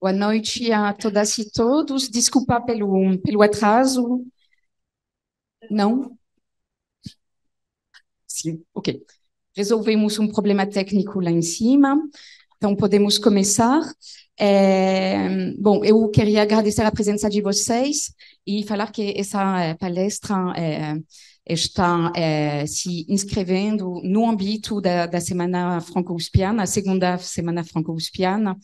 Boa noite a todas e todos. Desculpa pelo, pelo atraso. Não? Sim, ok. Resolvemos um problema técnico lá em cima, então podemos começar. É, bom, eu queria agradecer a presença de vocês e falar que essa eh, palestra é, está é, se inscrevendo no âmbito da, da Semana Franco-Uspiana, a segunda Semana Franco-Uspiana,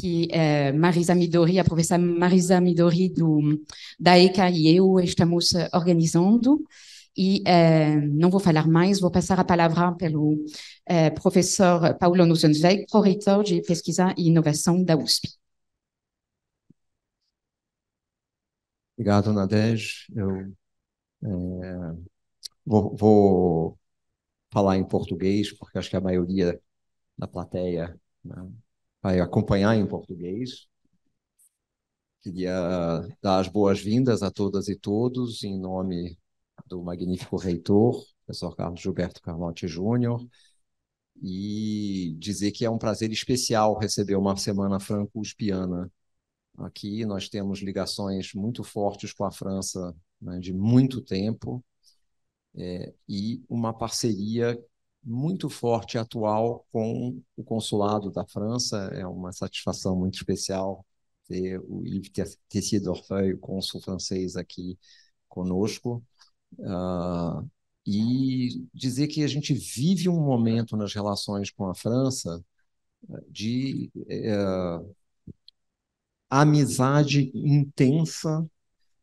que é Marisa Midori, a professora Marisa Midori do, da ECA e eu estamos organizando. E é, não vou falar mais, vou passar a palavra pelo é, professor Paulo Nussensweg, proreitor de Pesquisa e Inovação da USP. Obrigado, Nadej. Eu é, vou, vou, falar em português, porque acho que a maioria da plateia né, vai acompanhar em português. Queria ah, dar as boas-vindas a todas e todos, em nome do magnífico reitor, professor Carlos Gilberto Carmotti Júnior, e dizer que é um prazer especial receber uma semana franco-uspiana aqui. Nós temos ligações muito fortes com a França né, de muito tempo é, e uma parceria muito forte atual com o consulado da França. É uma satisfação muito especial ter o Yves Tessier o consul francês, aqui conosco. Uh, e dizer que a gente vive um momento nas relações com a França eh, de uh, amizade intensa,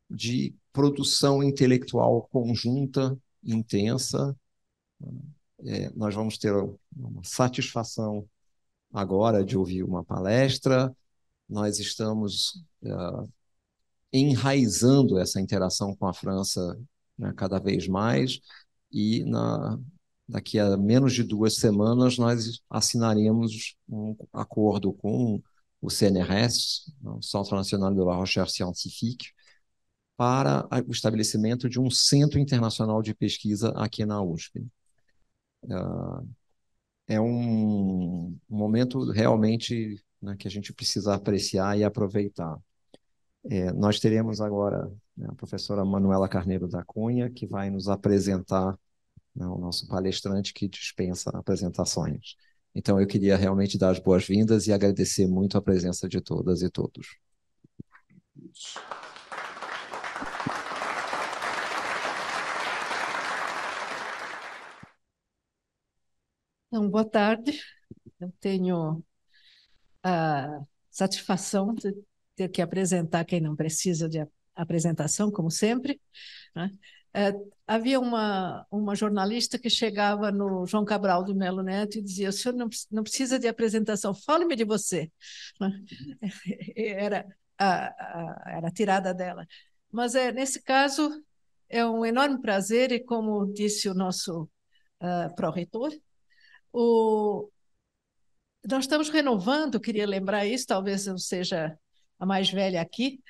de produção intelectual conjunta intensa. Uh, é, nós vamos ter uma satisfação agora de ouvir uma palestra. Nós estamos é, enraizando essa interação com a França né, cada vez mais e na, daqui a menos de duas semanas nós assinaremos um acordo com o CNRS, o Centro Nacional de la Recherche Scientifique, para o estabelecimento de um centro internacional de pesquisa aqui na USP é um momento realmente né, que a gente precisa apreciar e aproveitar. É, nós teremos agora né, a professora Manuela Carneiro da Cunha, que vai nos apresentar né, o nosso palestrante que dispensa apresentações. Então, eu queria realmente dar as boas-vindas e agradecer muito a presença de todas e todos. Então, boa tarde. Eu tenho a satisfação de ter que apresentar quem não precisa de apresentação, como sempre. Né? É, havia uma, uma jornalista que chegava no João Cabral do Melo Neto e dizia: o senhor não, não precisa de apresentação, fale-me de você. Né? Era, a, a, era a tirada dela. Mas, é, nesse caso, é um enorme prazer, e como disse o nosso uh, pró-reitor, o... Nós estamos renovando, queria lembrar isso, talvez eu seja a mais velha aqui,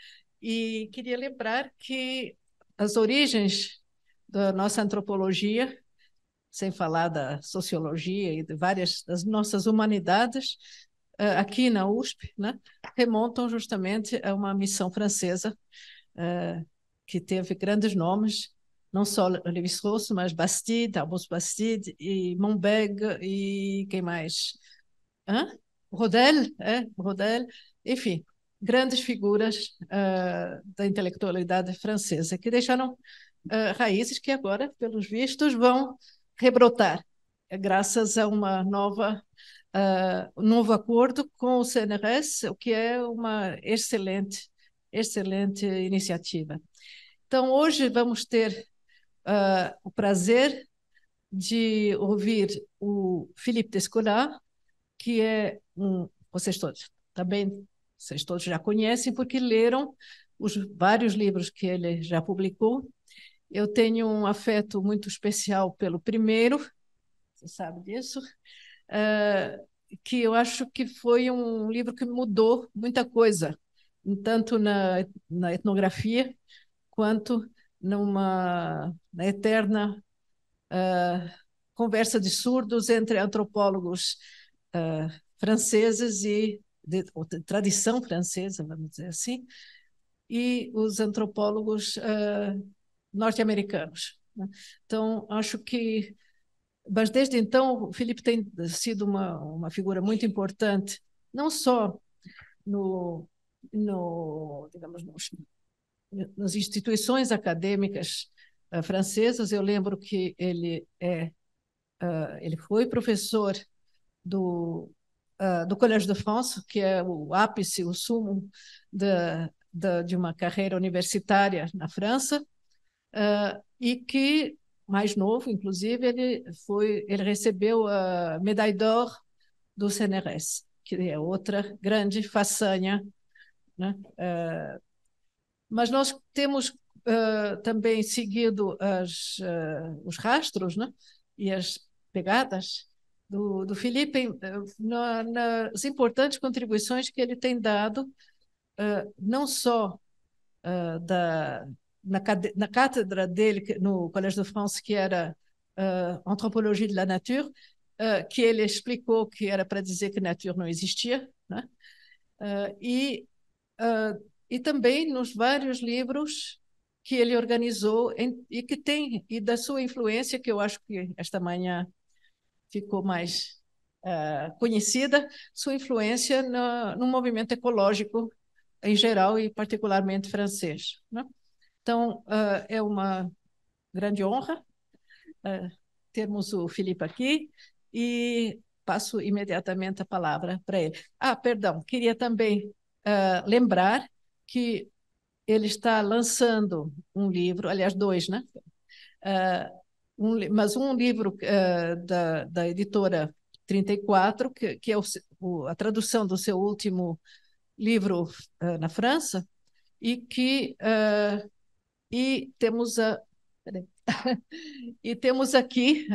e queria lembrar que as origens da nossa antropologia, sem falar da sociologia e de várias das nossas humanidades, eh, aqui na USP, né, remontam justamente a uma missão francesa eh, que teve grandes nomes, não só Levi-Strauss, mas Bastide, Arbus Bastide e Montbeg e quem mais? Rodel, é? Rodel, enfim, grandes figuras uh, da intelectualidade francesa que deixaram uh, raízes que agora, pelos vistos, vão rebrotar graças a uma nova uh, novo acordo com o CNRS, o que é uma excelente excelente iniciativa. Então, hoje vamos ter uh, o prazer de ouvir o Felipe Descolar, que é um, vocês todos também, vocês todos já conhecem porque leram os vários livros que ele já publicou. Eu tenho um afeto muito especial pelo primeiro, você sabe disso, uh, que eu acho que foi um livro que mudou muita coisa, tanto na, na etnografia quanto numa na eterna uh, conversa de surdos entre antropólogos uh, franceses e de, de, tradição francesa, vamos dizer assim, e os antropólogos uh, norte-americanos. Né? Então, acho que. Mas desde então, o Felipe tem sido uma, uma figura muito importante, não só no, no, digamos, no, nas instituições acadêmicas uh, francesas. Eu lembro que ele é uh, ele foi professor do uh, do Collège de France, que é o ápice, o sumo de de uma carreira universitária na França, e que mais novo, inclusive, ele foi ele recebeu a medalha d'Or do CNRS, que é outra grande façanha né, mas nós temos uh, também seguido as, uh, os rastros né? e as pegadas do, do Felipe eh, na, nas importantes contribuições que ele tem dado, uh, não só da, na, na, cátedra dele no Collège de France, que era Antropologia de la Nature, que ele explicou que era para dizer que a nature não existia, né? Uh, e uh, e também nos vários livros que ele organizou em, e que tem e da sua influência que eu acho que esta manhã ficou mais uh, conhecida sua influência no, no, movimento ecológico em geral e particularmente francês né? então uh, é uma grande honra uh, termos o Felipe aqui e passo imediatamente a palavra para ele ah perdão queria também lembrar que ele está lançando um livro, aliás, dois, né? Uh, um, mas um livro uh, da, da editora 34, que, que é o, o, a tradução do seu último livro uh, na França, e que e temos a e temos aqui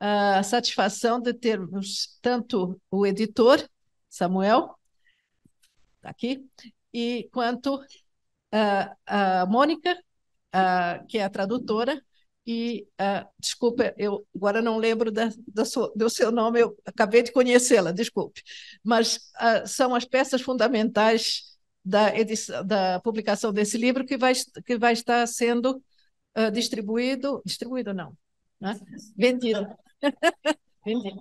a satisfação de termos tanto o editor Samuel tá aqui e quanto a uh, uh, Mônica, uh, que é a tradutora, e desculpa, eu agora não lembro da, da sua, do seu nome, eu acabei de conhecê-la, desculpe, mas são as peças fundamentais da, edição, da publicação desse livro que vai, que vai estar sendo distribuído, distribuído não, né? vendido. vendido.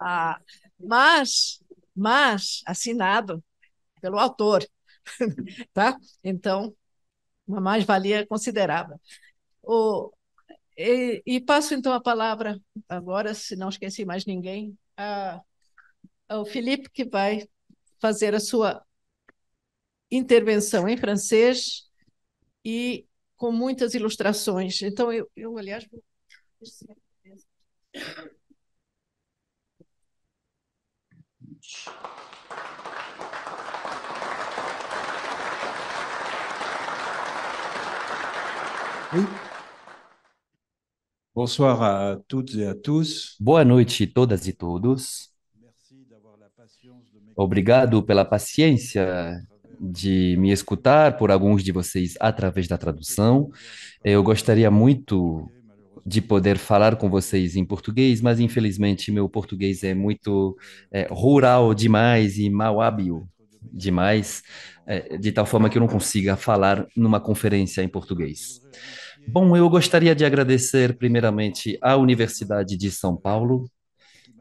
Ah, mas, mas assinado pelo autor. tá? Então, uma mais-valia considerável. O, e, e, passo então a palavra agora, se não esqueci mais ninguém, a, ao Felipe, que vai fazer a sua intervenção em francês e com muitas ilustrações. Então, eu, eu aliás, vou... Thank you. Oui. Bonsoir à toutes et à tous. Boa noite, todas e todos. Obrigado pela paciência de me escutar por alguns de vocês através da tradução. Eu gostaria muito de poder falar com vocês em português, mas infelizmente meu português é muito é, rural demais e mal hábil demais, é, de tal forma que eu não consiga falar numa conferência em português. Bom, eu gostaria de agradecer primeiramente à Universidade de São Paulo,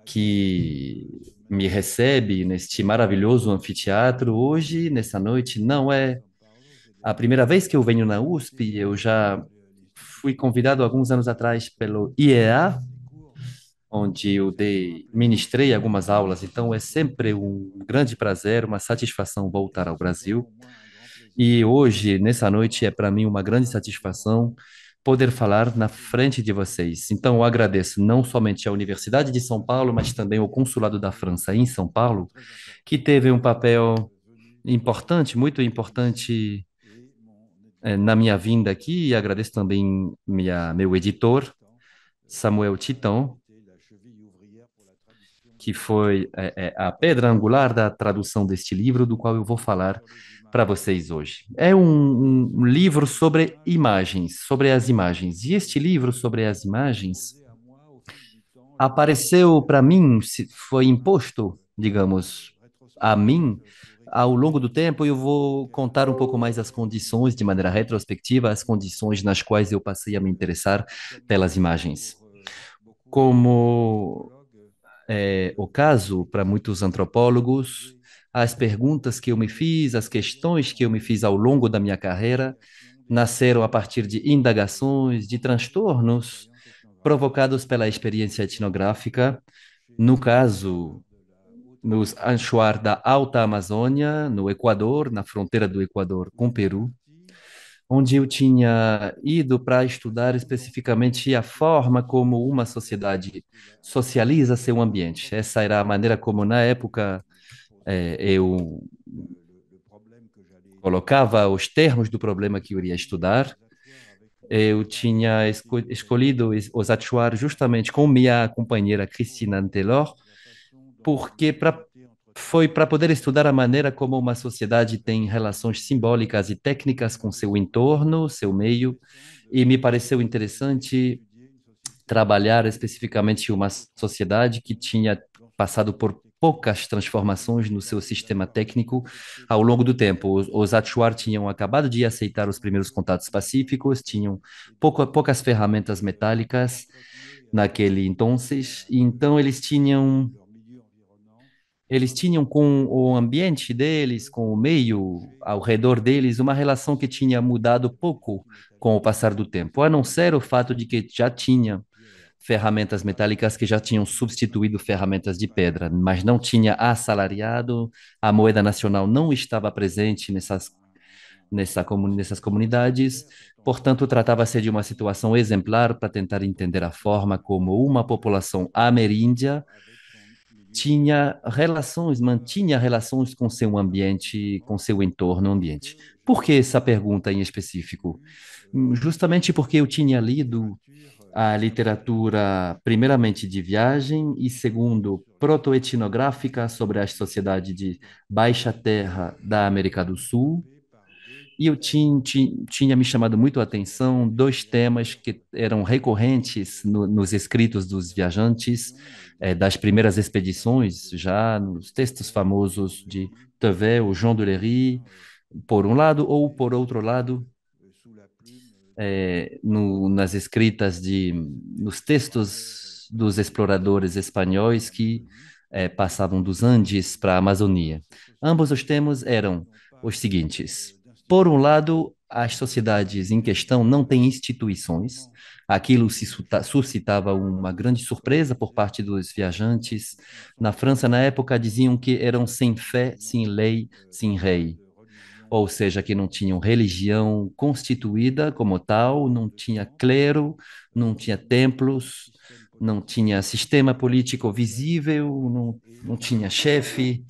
que me recebe neste maravilhoso anfiteatro hoje, nessa noite. Não é a primeira vez que eu venho na USP, eu já fui convidado alguns anos atrás pelo IEA, onde eu dei, ministrei algumas aulas, então é sempre um grande prazer, uma satisfação voltar ao Brasil. E hoje, nessa noite, é para mim uma grande satisfação poder falar na frente de vocês. Então, eu agradeço não somente à Universidade de São Paulo, mas também ao Consulado da França em São Paulo, que teve um papel importante, muito importante eh, na minha vinda aqui. E agradeço também minha, meu editor, Samuel Titão, que foi é, é, a pedra angular da tradução deste livro, do qual eu vou falar para vocês hoje. É um, um, livro sobre imagens, sobre as imagens. E este livro sobre as imagens apareceu para mim, foi imposto, digamos, a mim ao longo do tempo. Eu vou contar um pouco mais as condições, de maneira retrospectiva, as condições nas quais eu passei a me interessar pelas imagens. Como é, o caso para muitos antropólogos, as perguntas que eu me fiz, as questões que eu me fiz ao longo da minha carreira, nasceram a partir de indagações, de transtornos provocados pela experiência etnográfica, no caso, nos Anchoar da Alta Amazônia, no Equador, na fronteira do Equador com o Peru, onde eu tinha ido para estudar especificamente a forma como uma sociedade socializa seu ambiente. Essa era a maneira como, na época, é, eu colocava os termos do problema que eu iria estudar. Eu tinha esco escolhido os atuar justamente com minha companheira Cristina Antelor, porque para foi para poder estudar a maneira como uma sociedade tem relações simbólicas e técnicas com seu entorno, seu meio, e me pareceu interessante trabalhar especificamente uma sociedade que tinha passado por poucas transformações no seu sistema técnico ao longo do tempo. Os, os Achuar tinham acabado de aceitar os primeiros contatos pacíficos, tinham poucas ferramentas metálicas naquele entonces, então eles tinham eles tinham com o ambiente deles, com o meio ao redor deles, uma relação que tinha mudado pouco com o passar do tempo, a não ser o fato de que já tinha ferramentas metálicas que já tinham substituído ferramentas de pedra, mas não tinha assalariado, a moeda nacional não estava presente nessas, nessa, nessas comunidades, portanto, tratava-se de uma situação exemplar para tentar entender a forma como uma população ameríndia tinha relações, mantinha relações com seu ambiente, com seu entorno ambiente. Por que essa pergunta em específico? Justamente porque eu tinha lido a literatura, primeiramente de viagem e segundo, protoetnográfica sobre a sociedade de baixa terra da América do Sul, e eu tinha, tinha, tinha, me chamado muito a atenção dois temas que eram recorrentes no, nos escritos dos viajantes é, das primeiras expedições, já nos textos famosos de Teuvet ou Jean Duléry, por um lado, ou por outro lado, é, no, nas escritas de, nos textos dos exploradores espanhóis que é, passavam dos Andes para a Amazônia. Ambos os temas eram os seguintes por um lado, as sociedades em questão não têm instituições. Aquilo se suscitava uma grande surpresa por parte dos viajantes. Na França, na época, diziam que eram sem fé, sem lei, sem rei. Ou seja, que não tinham religião constituída como tal, não tinha clero, não tinha templos, não tinha sistema político visível, não, não tinha chefe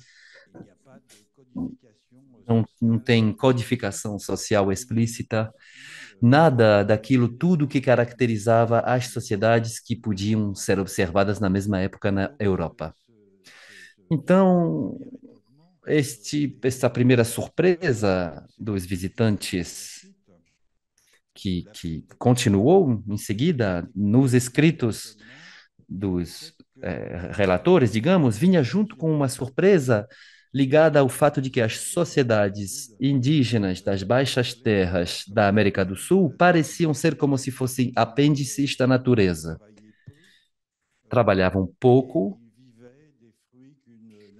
não, não tem codificação social explícita, nada daquilo, tudo que caracterizava as sociedades que podiam ser observadas na mesma época na Europa. Então, este, esta primeira surpresa dos visitantes, que, que continuou em seguida nos escritos dos é, relatores, digamos, vinha junto com uma surpresa ligada ao fato de que as sociedades indígenas das baixas terras da América do Sul pareciam ser como se fossem apêndices da natureza. Trabalhavam pouco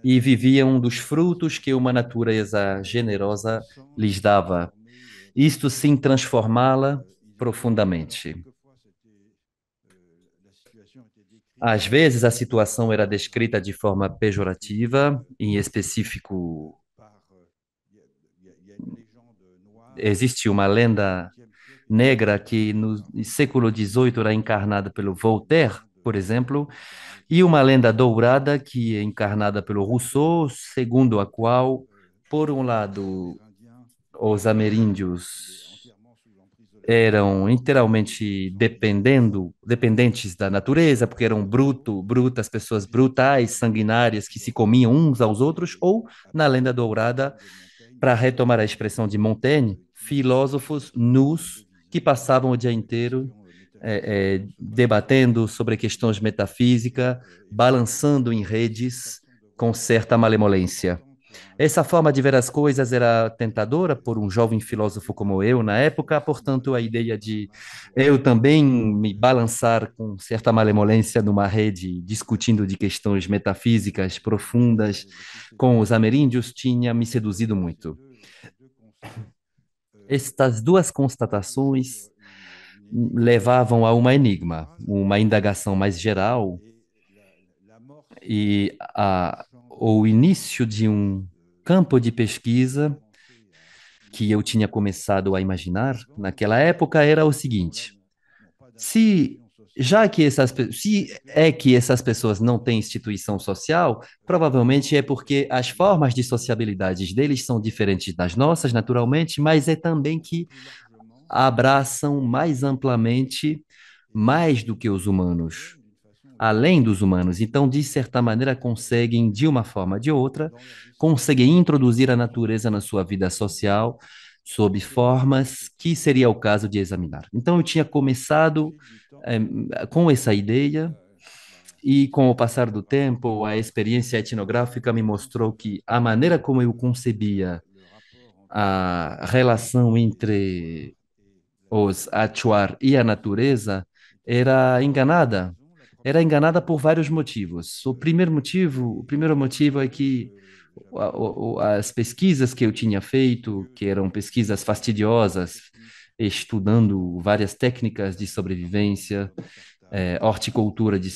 e viviam dos frutos que uma natureza generosa lhes dava. Isto sim transformá-la profundamente. Às vezes a situação era descrita de forma pejorativa, em específico. Existe uma lenda negra que no século XVIII era encarnada pelo Voltaire, por exemplo, e uma lenda dourada que é encarnada pelo Rousseau, segundo a qual, por um lado, os ameríndios eram literalmente dependendo, dependentes da natureza, porque eram bruto, brutas, pessoas brutais, sanguinárias que se comiam uns aos outros, ou na lenda dourada, para retomar a expressão de Montaigne, filósofos nus que passavam o dia inteiro é, é, debatendo sobre questões metafísicas, balançando em redes com certa malemolência. Essa forma de ver as coisas era tentadora por um jovem filósofo como eu na época, portanto, a ideia de eu também me balançar com certa malemolência numa rede discutindo de questões metafísicas profundas com os ameríndios tinha me seduzido muito. Estas duas constatações levavam a uma enigma, uma indagação mais geral e a ou início de um campo de pesquisa que eu tinha começado a imaginar naquela época era o seguinte: se já que essas se é que essas pessoas não têm instituição social, provavelmente é porque as formas de sociabilidade deles são diferentes das nossas, naturalmente, mas é também que abraçam mais amplamente mais do que os humanos além dos humanos. Então, de certa maneira, conseguem, de uma forma ou de outra, conseguem introduzir a natureza na sua vida social sob formas que seria o caso de examinar. Então, eu tinha começado eh, com essa ideia e, com o passar do tempo, a experiência etnográfica me mostrou que a maneira como eu concebia a relação entre os atuar e a natureza era enganada era enganada por vários motivos. O primeiro motivo, o primeiro motivo é que as pesquisas que eu tinha feito, que eram pesquisas fastidiosas, estudando várias técnicas de sobrevivência, é, horticultura, de,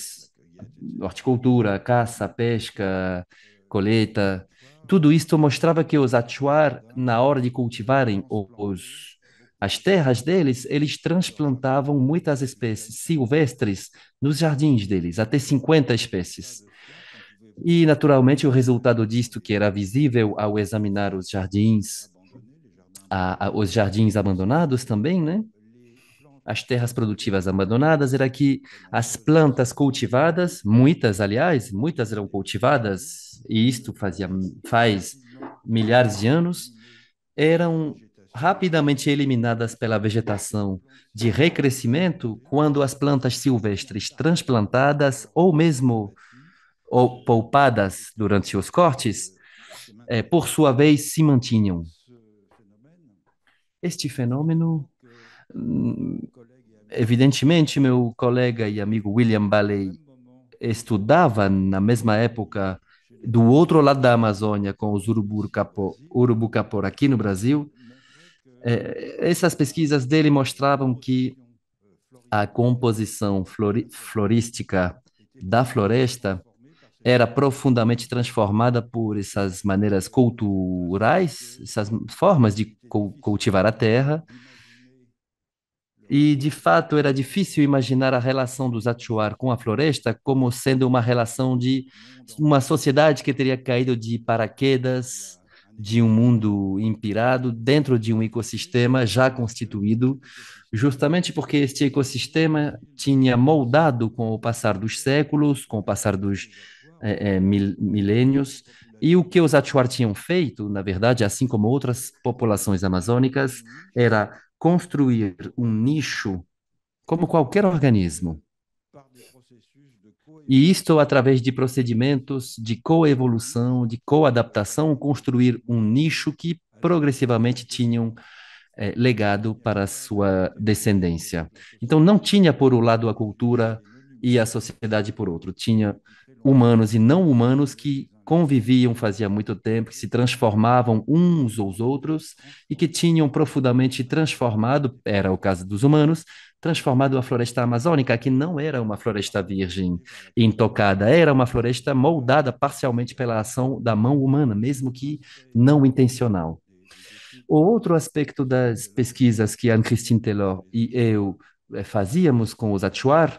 horticultura, caça, pesca, coleta, tudo isto mostrava que os atuar na hora de cultivarem os as terras deles, eles transplantavam muitas espécies silvestres nos jardins deles, até 50 espécies. E, naturalmente, o resultado disto, que era visível ao examinar os jardins, a, a, os jardins abandonados também, né? As terras produtivas abandonadas, era que as plantas cultivadas, muitas, aliás, muitas eram cultivadas, e isto fazia, faz milhares de anos, eram rapidamente eliminadas pela vegetação de recrescimento quando as plantas silvestres transplantadas ou mesmo ou poupadas durante os cortes, é, por sua vez, se mantinham. Este fenômeno, hum, evidentemente, meu colega e amigo William Baley estudava na mesma época do outro lado da Amazônia com os urubu-capor aqui no Brasil, é, essas pesquisas dele mostravam que a composição florística da floresta era profundamente transformada por essas maneiras culturais, essas formas de cultivar a terra. E, de fato, era difícil imaginar a relação dos Achuar com a floresta como sendo uma relação de uma sociedade que teria caído de paraquedas de um mundo empirado, dentro de um ecossistema já constituído, justamente porque este ecossistema tinha moldado com o passar dos séculos, com o passar dos é, é, mil, milênios, e o que os Achuar tinham feito, na verdade, assim como outras populações amazônicas, era construir um nicho como qualquer organismo e isto, através de procedimentos de coevolução, de coadaptação, construir um nicho que progressivamente tinham é, legado para sua descendência. Então, não tinha, por um lado, a cultura e a sociedade, por outro. Tinha humanos e não humanos que conviviam fazia muito tempo, que se transformavam uns aos outros e que tinham profundamente transformado, era o caso dos humanos, transformado a floresta amazônica, que não era uma floresta virgem intocada, era uma floresta moldada parcialmente pela ação da mão humana, mesmo que não intencional. O outro aspecto das pesquisas que Anne-Christine Taylor e eu eh, fazíamos com os Achuar,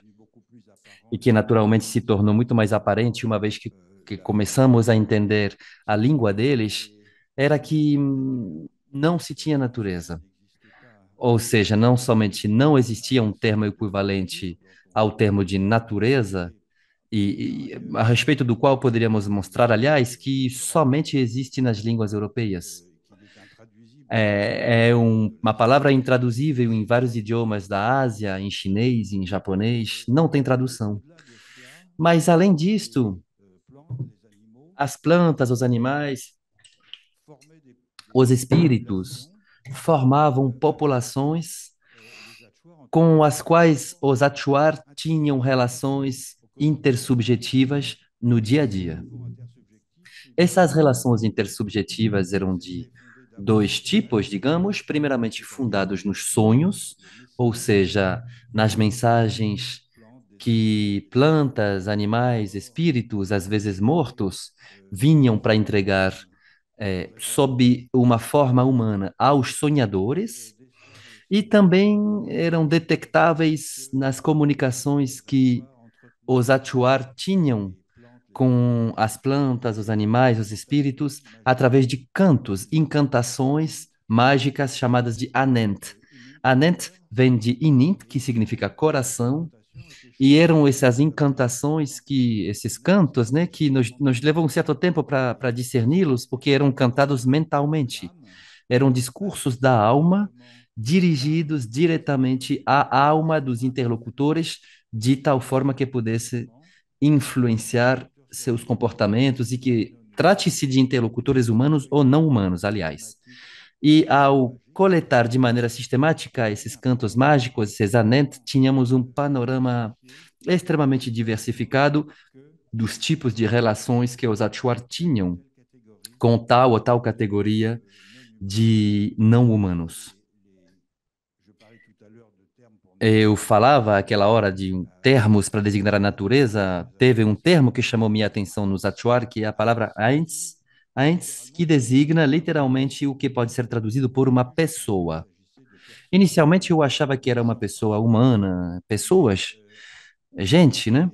e que naturalmente se tornou muito mais aparente uma vez que, que começamos a entender a língua deles, era que hum, não se tinha natureza ou seja, não somente não existia um termo equivalente ao termo de natureza, e, e, a respeito do qual poderíamos mostrar, aliás, que somente existe nas línguas europeias. É, é um, uma palavra intraduzível em vários idiomas da Ásia, em chinês, em japonês, não tem tradução. Mas, além disto, as plantas, os animais, os espíritos formavam populações com as quais os Achuar tinham relações intersubjetivas no dia a dia. Essas relações intersubjetivas eram de dois tipos, digamos, primeiramente fundados nos sonhos, ou seja, nas mensagens que plantas, animais, espíritos, às vezes mortos, vinham para entregar é, sob uma forma humana aos sonhadores e também eram detectáveis nas comunicações que os atuar tinham com as plantas, os animais, os espíritos, através de cantos, incantações mágicas chamadas de Anent. Anent vem de Inint, que significa coração, e eram essas encantações que esses cantos, né, que nos, nos levam um certo tempo para discerni-los, porque eram cantados mentalmente. Eram discursos da alma dirigidos diretamente à alma dos interlocutores, de tal forma que pudesse influenciar seus comportamentos e que trate-se de interlocutores humanos ou não humanos, aliás. E ao coletar de maneira sistemática esses cantos mágicos, esses anent, tínhamos um panorama extremamente diversificado dos tipos de relações que os Achuar tinham com tal ou tal categoria de não-humanos. Eu falava aquela hora de termos para designar a natureza, teve um termo que chamou minha atenção nos Achuar, que é a palavra ains antes que designa literalmente o que pode ser traduzido por uma pessoa. Inicialmente eu achava que era uma pessoa humana, pessoas, gente, né?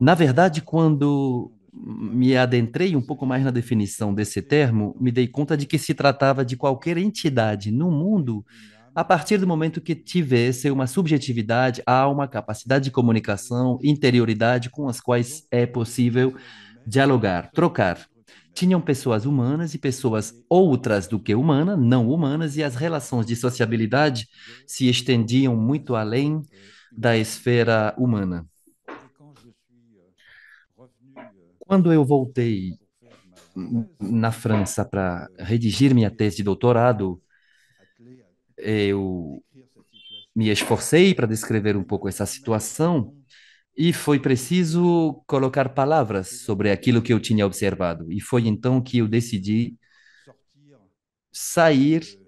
Na verdade, quando me adentrei um pouco mais na definição desse termo, me dei conta de que se tratava de qualquer entidade no mundo a partir do momento que tivesse uma subjetividade, alma, capacidade de comunicação, interioridade com as quais é possível dialogar, trocar tinham pessoas humanas e pessoas outras do que humanas, não humanas, e as relações de sociabilidade se estendiam muito além da esfera humana. Quando eu voltei na França para redigir minha tese de doutorado, eu me esforcei para descrever um pouco essa situação e foi preciso colocar palavras sobre aquilo que eu tinha observado. E foi então que eu decidi sair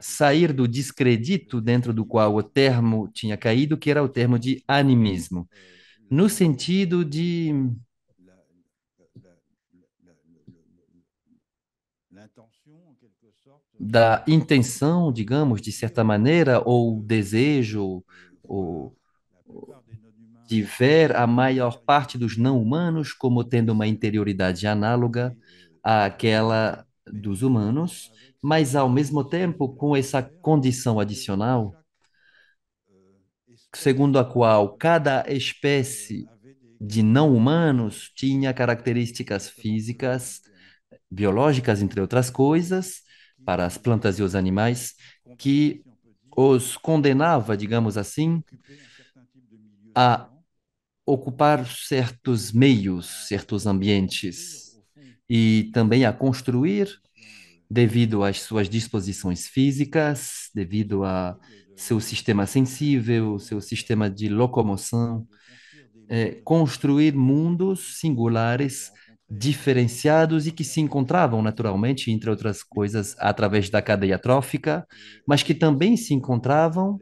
sair do descredito dentro do qual o termo tinha caído, que era o termo de animismo, no sentido de da intenção, digamos, de certa maneira, ou desejo, ou de ver a maior parte dos não-humanos como tendo uma interioridade análoga àquela dos humanos, mas ao mesmo tempo com essa condição adicional, segundo a qual cada espécie de não-humanos tinha características físicas, biológicas, entre outras coisas, para as plantas e os animais, que os condenava, digamos assim, a ocupar certos meios, certos ambientes, e também a construir, devido às suas disposições físicas, devido a seu sistema sensível, seu sistema de locomoção, é, construir mundos singulares, diferenciados e que se encontravam naturalmente, entre outras coisas, através da cadeia trófica, mas que também se encontravam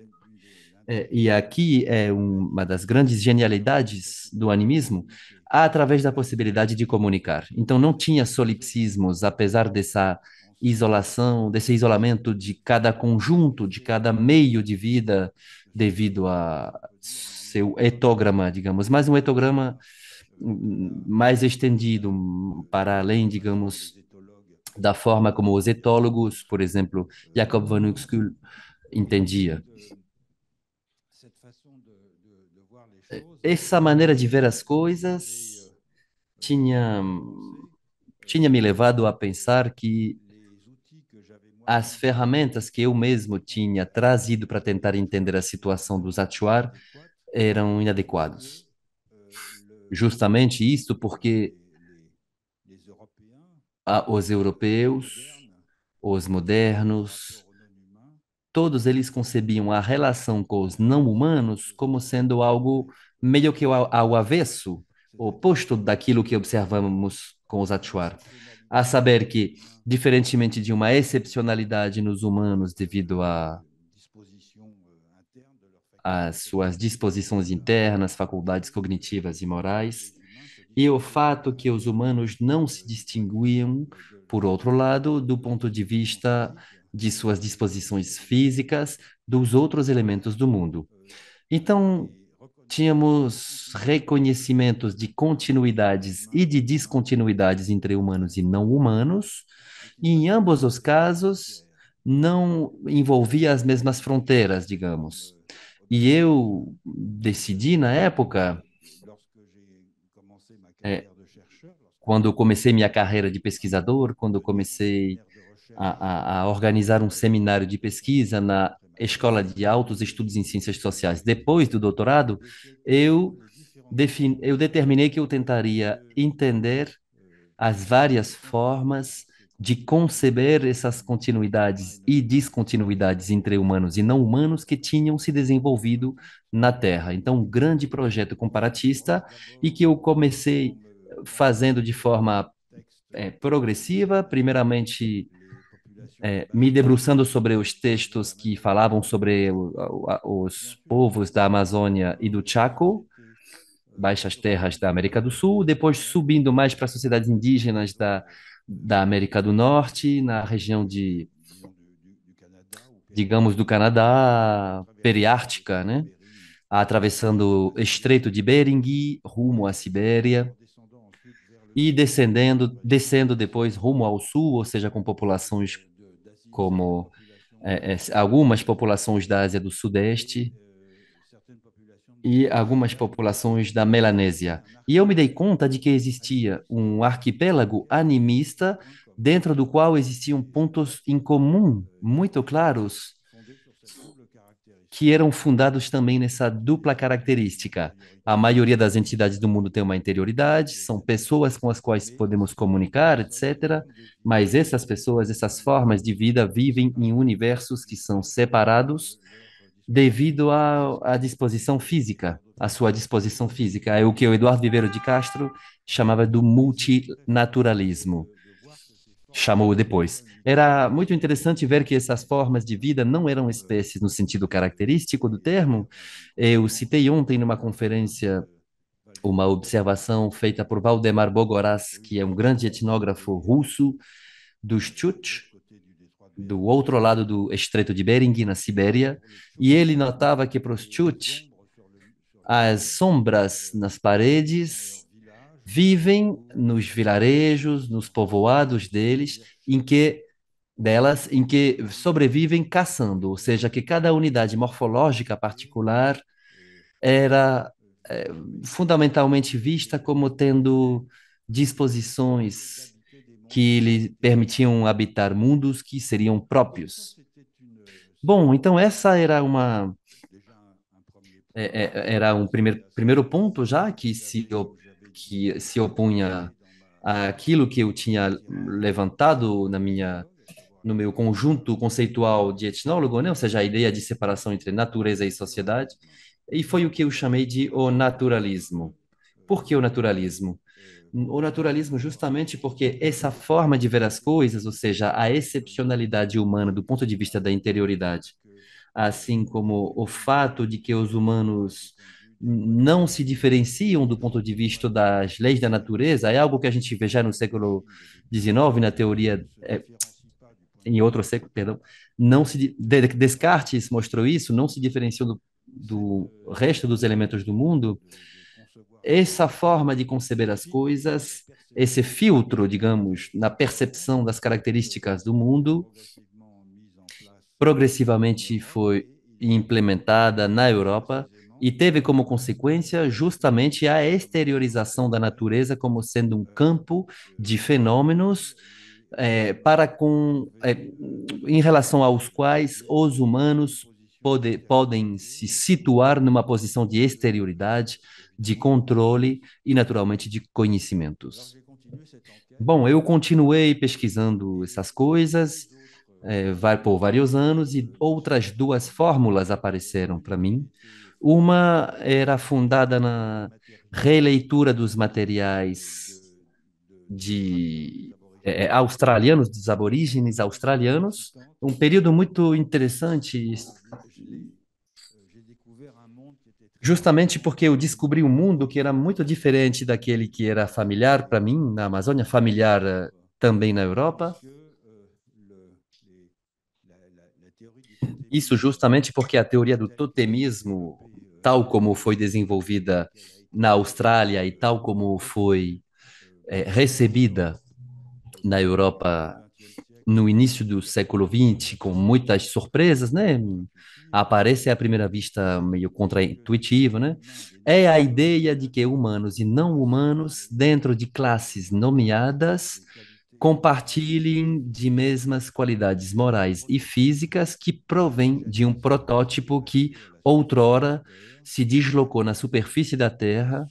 é, e aqui é uma das grandes genialidades do animismo, através da possibilidade de comunicar. Então não tinha solipsismos, apesar dessa isolação, desse isolamento de cada conjunto, de cada meio de vida, devido a seu etograma, digamos, mas um etograma hum, mais estendido, para além, digamos, da forma como os etólogos, por exemplo, Jacob van Uxkull, entendia. essa maneira de ver as coisas tinha, tinha me levado a pensar que as ferramentas que eu mesmo tinha trazido para tentar entender a situação dos Atuar eram inadequados. Justamente isto porque os europeus, os modernos, todos eles concebiam a relação com os não humanos como sendo algo meio que ao, ao avesso, oposto daquilo que observamos com os Atuar. A saber que, diferentemente de uma excepcionalidade nos humanos devido a as suas disposições internas, faculdades cognitivas e morais, e o fato que os humanos não se distinguiam, por outro lado, do ponto de vista de suas disposições físicas dos outros elementos do mundo. Então, tínhamos reconhecimentos de continuidades e de descontinuidades entre humanos e não humanos, e em ambos os casos não envolvia as mesmas fronteiras, digamos. E eu decidi na época, é, quando comecei minha carreira de pesquisador, quando comecei a, a, a organizar um seminário de pesquisa na escola de altos estudos em ciências sociais depois do doutorado, eu, defini, eu determinei que eu tentaria entender as várias formas de conceber essas continuidades e descontinuidades entre humanos e não humanos que tinham se desenvolvido na Terra. Então, um grande projeto comparatista e que eu comecei fazendo de forma é, progressiva, primeiramente é, me debruçando sobre os textos que falavam sobre o, a, os povos da Amazônia e do Chaco, baixas terras da América do Sul, depois subindo mais para sociedades indígenas da, da América do Norte, na região de, digamos, do Canadá, periártica, né? atravessando o Estreito de Bering rumo à Sibéria e descendendo, descendo depois rumo ao sul, ou seja, com populações como é, é, algumas populações da Ásia do Sudeste e algumas populações da Melanésia. E eu me dei conta de que existia um arquipélago animista dentro do qual existiam pontos em comum muito claros que eram fundados também nessa dupla característica. A maioria das entidades do mundo tem uma interioridade, são pessoas com as quais podemos comunicar, etc. Mas essas pessoas, essas formas de vida vivem em universos que são separados devido à, à disposição física, à sua disposição física. É o que o Eduardo Viveiro de Castro chamava do multinaturalismo chamou depois. Era muito interessante ver que essas formas de vida não eram espécies no sentido característico do termo. Eu citei ontem numa conferência uma observação feita por Valdemar Bogoraz, que é um grande etnógrafo russo do Chut, do outro lado do Estreito de Bering, na Sibéria, e ele notava que para os Chut, as sombras nas paredes vivem nos vilarejos, nos povoados deles, em que delas em que sobrevivem caçando, ou seja, que cada unidade morfológica particular era é, fundamentalmente vista como tendo disposições que lhe permitiam habitar mundos que seriam próprios. Bom, então essa era uma é, é era um primeiro primeiro ponto já que se que se opunha àquilo que eu tinha levantado na minha no meu conjunto conceitual de etnólogo, né? ou seja, a ideia de separação entre natureza e sociedade, e foi o que eu chamei de o naturalismo. Por que o naturalismo? O naturalismo justamente porque essa forma de ver as coisas, ou seja, a excepcionalidade humana do ponto de vista da interioridade, assim como o fato de que os humanos não se diferenciam do ponto de vista das leis da natureza, é algo que a gente vê já no século XIX, na teoria, é, em outro século, perdão, não se, Descartes mostrou isso, não se diferenciam do, do resto dos elementos do mundo, essa forma de conceber as coisas, esse filtro, digamos, na percepção das características do mundo, progressivamente foi implementada na Europa e teve como consequência justamente a exteriorização da natureza como sendo um campo de fenômenos é, para com é, em relação aos quais os humanos pode, podem se situar numa posição de exterioridade, de controle e naturalmente de conhecimentos. Bom, eu continuei pesquisando essas coisas é, por vários anos e outras duas fórmulas apareceram para mim. Uma era fundada na releitura dos materiais de é, é, australianos, dos aborígenes australianos, um período muito interessante, justamente porque eu descobri um mundo que era muito diferente daquele que era familiar para mim na Amazônia, familiar eh, também na Europa Isso justamente porque a teoria do totemismo, tal como foi desenvolvida na Austrália e tal como foi é, recebida na Europa no início do século XX, com muitas surpresas, né? Aparece à primeira vista meio contraintuitivo, né? É a ideia de que humanos e não humanos, dentro de classes nomeadas, compartilhem de mesmas qualidades morais e físicas que provém de um protótipo que outrora se deslocou na superfície da Terra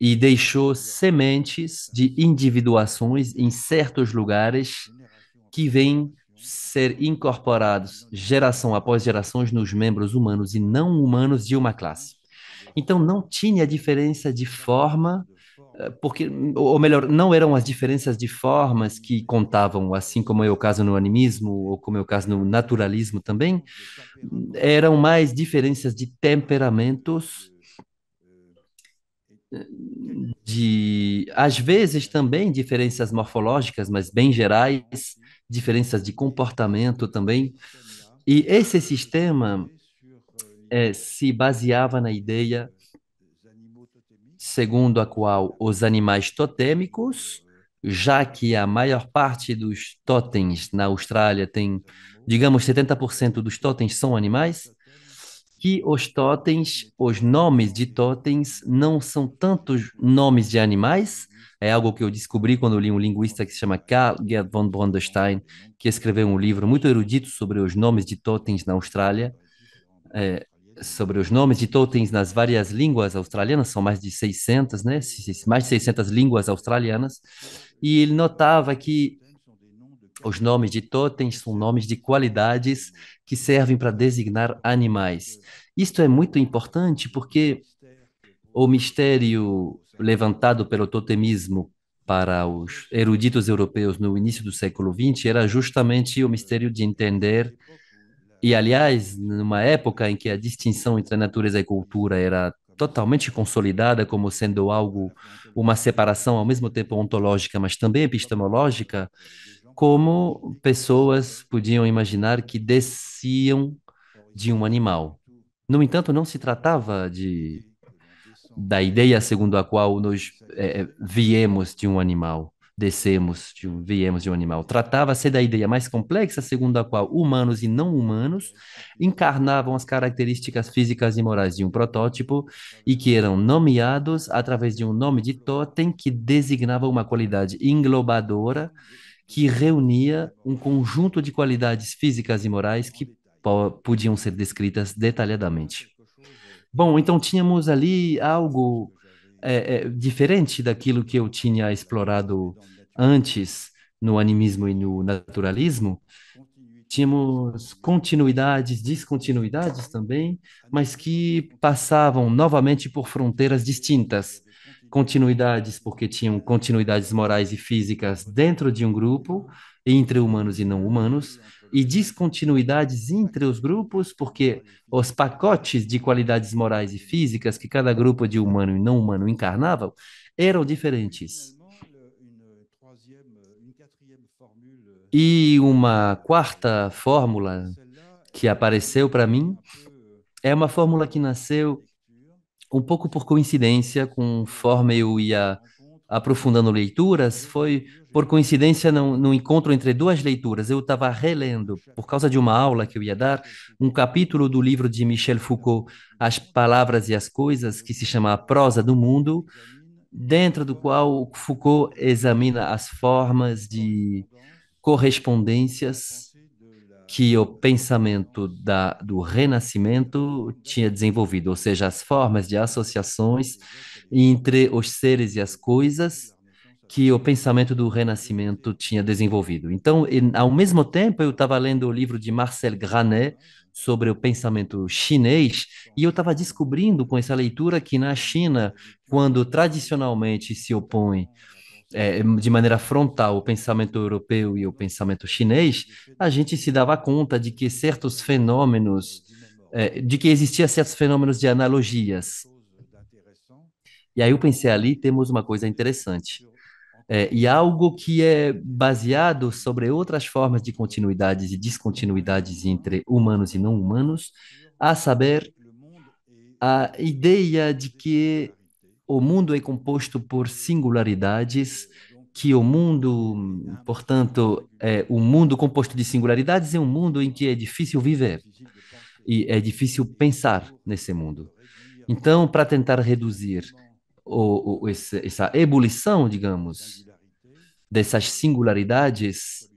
e deixou sementes de individuações em certos lugares que vêm ser incorporados geração após gerações nos membros humanos e não humanos de uma classe. Então não tinha diferença de forma eh, porque, ou melhor, não eram as diferenças de formas que contavam, assim como é o caso no animismo, ou como é o caso no naturalismo também, eram mais diferenças de temperamentos, de, às vezes também diferenças morfológicas, mas bem gerais, diferenças de comportamento também. E esse sistema é, se baseava na ideia segundo a qual os animais totêmicos, já que a maior parte dos totens na Austrália tem, digamos, 70% dos totens são animais, que os totens, os nomes de totens não são tantos nomes de animais, é algo que eu descobri quando eu li um linguista que se chama Karl Gerd von Brondestein, que escreveu um livro muito erudito sobre os nomes de totens na Austrália. É, sobre os nomes de totens nas várias línguas australianas, são mais de 600, né? Mais de 600 línguas australianas. E ele notava que os nomes de totens são nomes de qualidades que servem para designar animais. Isto é muito importante porque o mistério levantado pelo totemismo para os eruditos europeus no início do século XX era justamente o mistério de entender e, aliás, numa época em que a distinção entre natureza e cultura era totalmente consolidada como sendo algo, uma separação ao mesmo tempo ontológica, mas também epistemológica, como pessoas podiam imaginar que desciam de um animal. No entanto, não se tratava de da ideia segundo a qual nós é, é viemos de um animal descemos, de, viemos de um animal. Tratava-se da ideia mais complexa, segundo a qual humanos e não humanos encarnavam as características físicas e morais de um protótipo e que eram nomeados através de um nome de totem que designava uma qualidade englobadora que reunia um conjunto de qualidades físicas e morais que podiam ser descritas detalhadamente. Bom, então tínhamos ali algo é, é, diferente daquilo que eu tinha explorado antes no animismo e no naturalismo. Tínhamos continuidades, descontinuidades também, mas que passavam novamente por fronteiras distintas. Continuidades, porque tinham continuidades morais e físicas dentro de um grupo, entre humanos e não humanos, e descontinuidades entre os grupos, porque os pacotes de qualidades morais e físicas que cada grupo de humano e não humano encarnavam eram diferentes. E uma quarta fórmula que apareceu para mim é uma fórmula que nasceu um pouco por coincidência, conforme eu ia aprofundando leituras, foi por coincidência num, num encontro entre duas leituras. Eu estava relendo, por causa de uma aula que eu ia dar, um capítulo do livro de Michel Foucault, As Palavras e as Coisas, que se chama A Prosa do Mundo, dentro do qual Foucault examina as formas de correspondências que o pensamento da, do Renascimento tinha desenvolvido, ou seja, as formas de associações entre os seres e as coisas que o pensamento do Renascimento tinha desenvolvido. Então, ao mesmo tempo, eu estava lendo o livro de Marcel Granet sobre o pensamento chinês e eu estava descobrindo com essa leitura que na China, quando tradicionalmente se opõe é, de maneira frontal o pensamento europeu e o pensamento chinês, a gente se dava conta de que certos fenômenos, é, de que existia certos fenômenos de analogias e aí eu pensei ali, temos uma coisa interessante. É, e algo que é baseado sobre outras formas de continuidades e descontinuidades entre humanos e não humanos, a saber, a ideia de que o mundo é composto por singularidades, que o mundo, portanto, é um mundo composto de singularidades, é um mundo em que é difícil viver e é difícil pensar nesse mundo. Então, para tentar reduzir o, o, essa ebulição, digamos, dessas singularidades,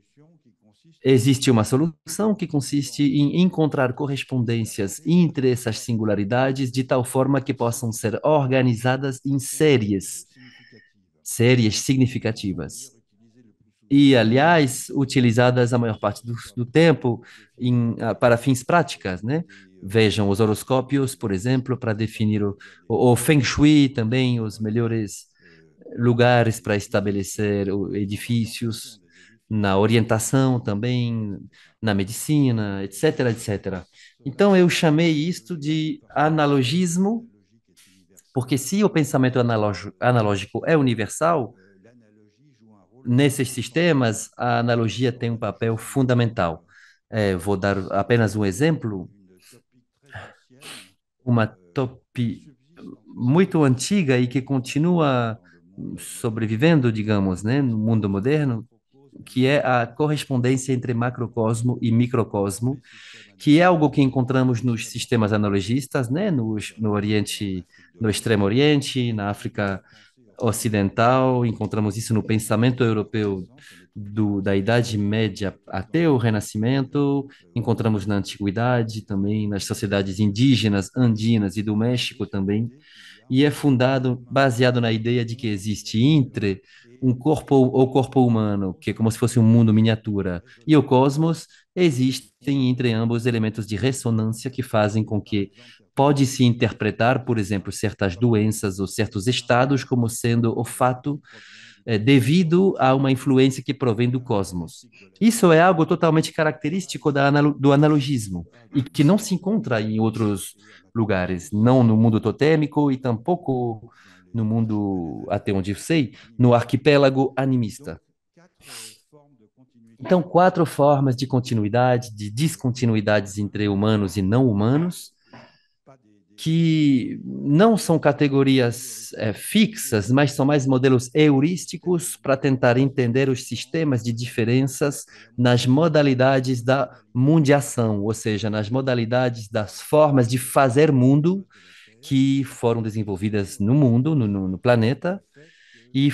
existe uma solução que consiste em encontrar correspondências entre essas singularidades de tal forma que possam ser organizadas em séries, séries significativas. E, aliás, utilizadas a maior parte do, do tempo em, ah, para fins práticas, né? vejam os horoscópios, por exemplo, para definir o, o, Feng Shui também, os melhores lugares para estabelecer edifícios, na orientação também, na medicina, etc, etc. Então eu chamei isto de analogismo, porque se o pensamento analógico é universal, nesses sistemas a analogia tem um papel fundamental. É, vou dar apenas um exemplo uma top muito antiga e que continua sobrevivendo, digamos, né, no mundo moderno, que é a correspondência entre macrocosmo e microcosmo, que é algo que encontramos nos sistemas analogistas, né, no, no Oriente, no Extremo Oriente, na África ocidental, encontramos isso no pensamento europeu do, da Idade Média até o Renascimento, encontramos na Antiguidade também, nas sociedades indígenas, andinas e do México também, e é fundado, baseado na ideia de que existe entre um corpo ou corpo humano, que é como se fosse um mundo miniatura, e o cosmos, existem entre ambos elementos de ressonância que fazem com que pode-se interpretar, por exemplo, certas doenças ou certos estados como sendo o fato é, devido a uma influência que provém do cosmos. Isso é algo totalmente característico da, do analogismo e que não se encontra em outros lugares, não no mundo totêmico e tampouco no mundo, até onde eu sei, no arquipélago animista. Então, quatro formas de continuidade, de descontinuidades entre humanos e não humanos, que não são categorias é, fixas, mas são mais modelos heurísticos para tentar entender os sistemas de diferenças nas modalidades da mundiação, ou seja, nas modalidades das formas de fazer mundo que foram desenvolvidas no mundo, no, no, no planeta, e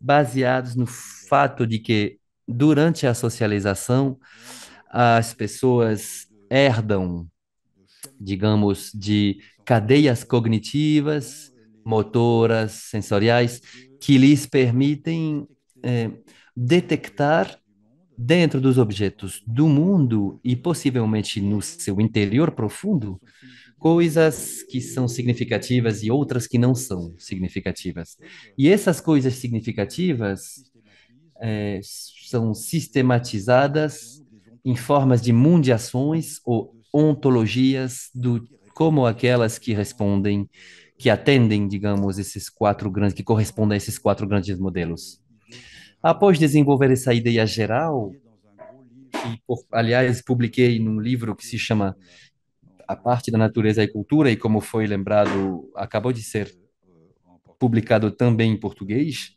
baseados no fato de que durante a socialização as pessoas herdam digamos, de cadeias cognitivas, motoras, sensoriais, que lhes permitem é, detectar dentro dos objetos do mundo e possivelmente no seu interior profundo coisas que são significativas e outras que não são significativas. E essas coisas significativas é, são sistematizadas em formas de mundiações ou ontologias do como aquelas que respondem, que atendem, digamos, esses quatro grandes, que correspondem a esses quatro grandes modelos. Após desenvolver essa ideia geral, que, por, aliás, publiquei num livro que se chama A Parte da Natureza e Cultura, e como foi lembrado, acabou de ser publicado também em português,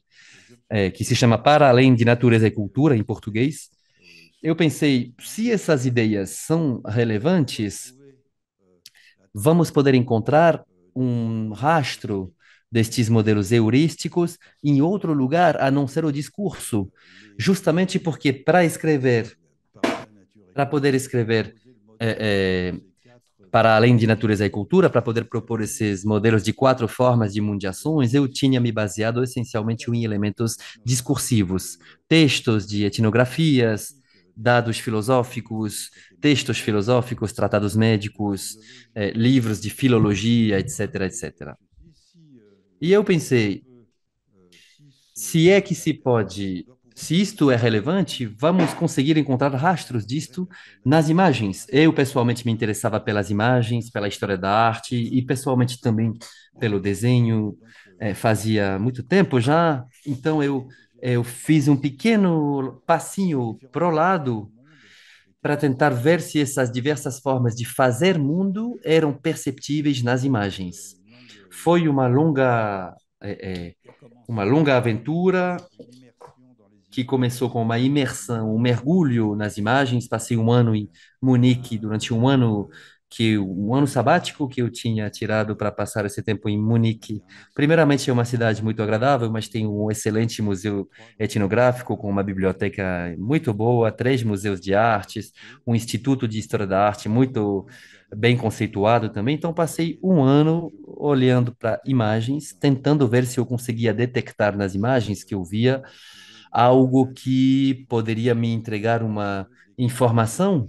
é, que se chama Para Além de Natureza e Cultura, em português, eu pensei, se essas ideias são relevantes, vamos poder encontrar um rastro destes modelos heurísticos em outro lugar a não ser o discurso, justamente porque para escrever, para poder escrever é, é, para além de natureza e cultura, para poder propor esses modelos de quatro formas de mundiações, eu tinha me baseado essencialmente em elementos discursivos, textos de etnografias, dados filosóficos, textos filosóficos, tratados médicos, é, livros de filologia, etc, etc. E eu pensei, se é que se pode, se isto é relevante, vamos conseguir encontrar rastros disto nas imagens. Eu pessoalmente me interessava pelas imagens, pela história da arte e pessoalmente também pelo desenho. É, fazia muito tempo já, então eu eu fiz um pequeno passinho pro lado para tentar ver se essas diversas formas de fazer mundo eram perceptíveis nas imagens. Foi uma longa é, é, uma longa aventura que começou com uma imersão, um mergulho nas imagens. Passei um ano em Munique durante um ano que o ano sabático que eu tinha tirado para passar esse tempo em Munique, primeiramente é uma cidade muito agradável, mas tem um excelente museu etnográfico com uma biblioteca muito boa, três museus de artes, um instituto de história da arte muito bem conceituado também. Então passei um ano olhando para imagens, tentando ver se eu conseguia detectar nas imagens que eu via algo que poderia me entregar uma informação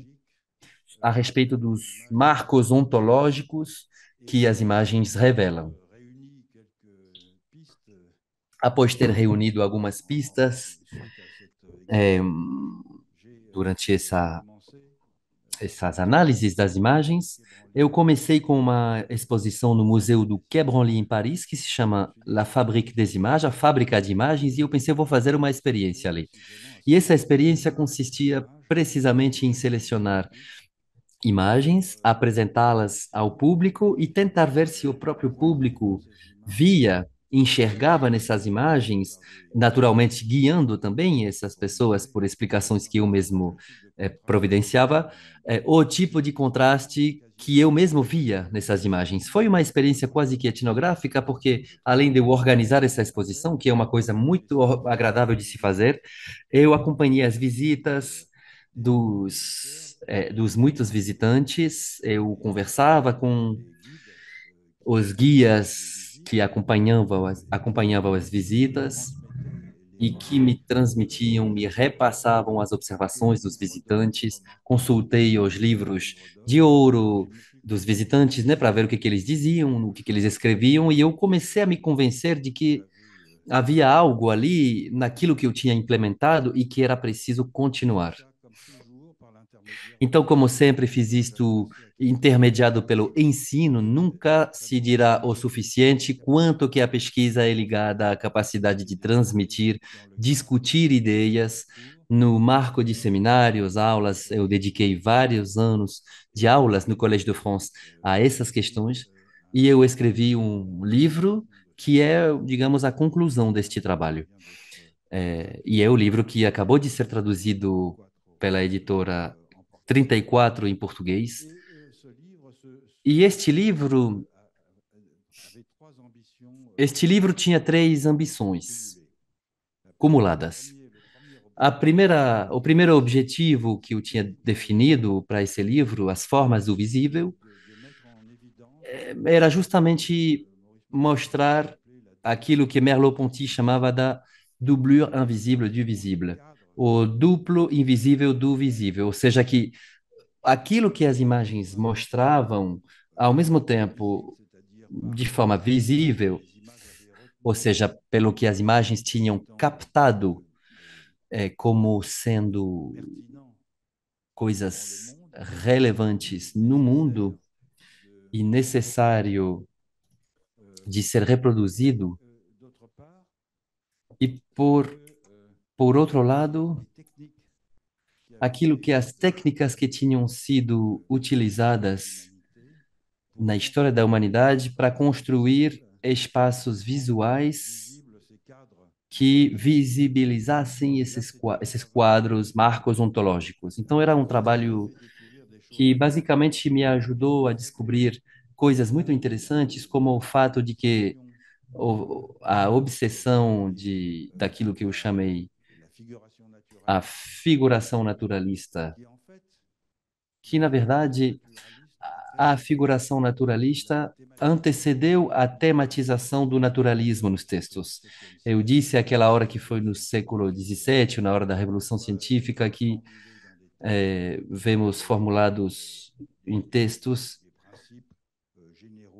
a respeito dos marcos ontológicos que as imagens revelam. Após ter reunido algumas pistas é, durante essa, essas análises das imagens, eu comecei com uma exposição no Museu do Quebranly em Paris, que se chama La Fabrique des Images, a Fábrica de Imagens, e eu pensei, vou fazer uma experiência ali. E essa experiência consistia precisamente em selecionar imagens, apresentá-las ao público e tentar ver se o próprio público via, enxergava nessas imagens, naturalmente guiando também essas pessoas por explicações que eu mesmo é, providenciava, é, o tipo de contraste que eu mesmo via nessas imagens. Foi uma experiência quase que etnográfica, porque além de eu organizar essa exposição, que é uma coisa muito agradável de se fazer, eu acompanhei as visitas dos é, dos muitos visitantes, eu conversava com os guias que acompanhavam as, acompanhavam as visitas e que me transmitiam, me repassavam as observações dos visitantes. Consultei os livros de ouro dos visitantes, né, para ver o que, que eles diziam, o que, que eles escreviam, e eu comecei a me convencer de que havia algo ali naquilo que eu tinha implementado e que era preciso continuar. Então, como sempre, fiz isto intermediado pelo ensino, nunca se dirá o suficiente quanto que a pesquisa é ligada à capacidade de transmitir, discutir ideias. No marco de seminários, aulas, eu dediquei vários anos de aulas no Collège de France a essas questões, e eu escrevi um livro que é, digamos, a conclusão deste trabalho. É, e é o livro que acabou de ser traduzido pela editora 34 em português. E este livro este livro tinha três ambições cumuladas. A primeira, o primeiro objetivo que eu tinha definido para esse livro, As Formas do Visível, era justamente mostrar aquilo que Merleau-Ponty chamava da doublure invisível do visível, o duplo invisível do visível, ou seja, que aquilo que as imagens mostravam, ao mesmo tempo de forma visível, ou seja, pelo que as imagens tinham captado é, como sendo coisas relevantes no mundo e necessário de ser reproduzido, e por por outro lado, aquilo que as técnicas que tinham sido utilizadas na história da humanidade para construir espaços visuais que visibilizassem esses, esses quadros, marcos ontológicos. Então, era um trabalho que basicamente me ajudou a descobrir coisas muito interessantes, como o fato de que a obsessão de, daquilo que eu chamei a figuração naturalista, que na verdade a figuração naturalista antecedeu a tematização do naturalismo nos textos. Eu disse aquela hora que foi no século XVII, na hora da Revolução Científica, que é, vemos formulados em textos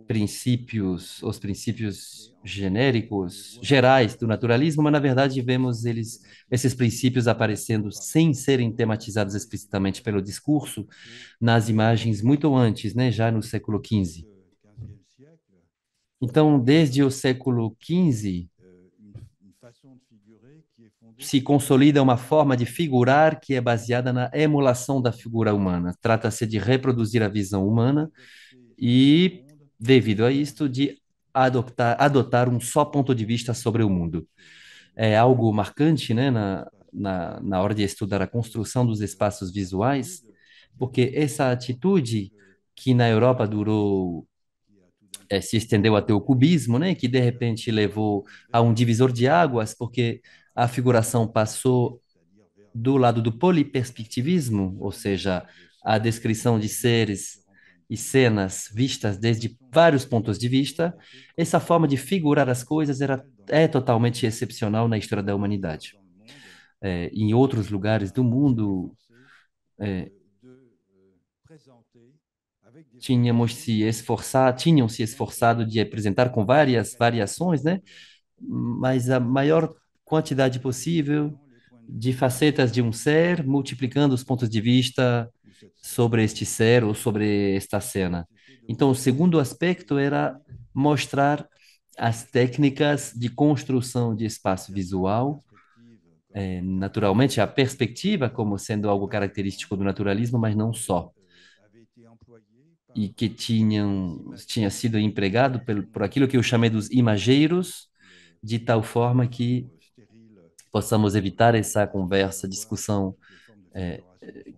princípios, os princípios genéricos, gerais do naturalismo, mas na verdade vemos eles, esses princípios aparecendo sem serem tematizados explicitamente pelo discurso nas imagens muito antes, né, já no século XV. Então, desde o século XV, se consolida uma forma de figurar que é baseada na emulação da figura humana. Trata-se de reproduzir a visão humana e devido a isto, de adotar um só ponto de vista sobre o mundo. É algo marcante né, na, na, na hora de estudar a construção dos espaços visuais, porque essa atitude que na Europa durou é, se estendeu até o cubismo, né, que de repente levou a um divisor de águas, porque a figuração passou do lado do poliperspectivismo, ou seja, a descrição de seres e cenas vistas desde vários pontos de vista, essa forma de figurar as coisas era, é totalmente excepcional na história da humanidade. É, em outros lugares do mundo, é, tínhamos se esforçado, tinham se esforçado de apresentar com várias variações, né? Mas a maior quantidade possível de facetas de um ser, multiplicando os pontos de vista, sobre este ser ou sobre esta cena. Então, o segundo aspecto era mostrar as técnicas de construção de espaço visual, é, naturalmente a perspectiva como sendo algo característico do naturalismo, mas não só, e que tinham tinha sido empregado por, por aquilo que eu chamei dos imageiros, de tal forma que possamos evitar essa conversa, discussão é,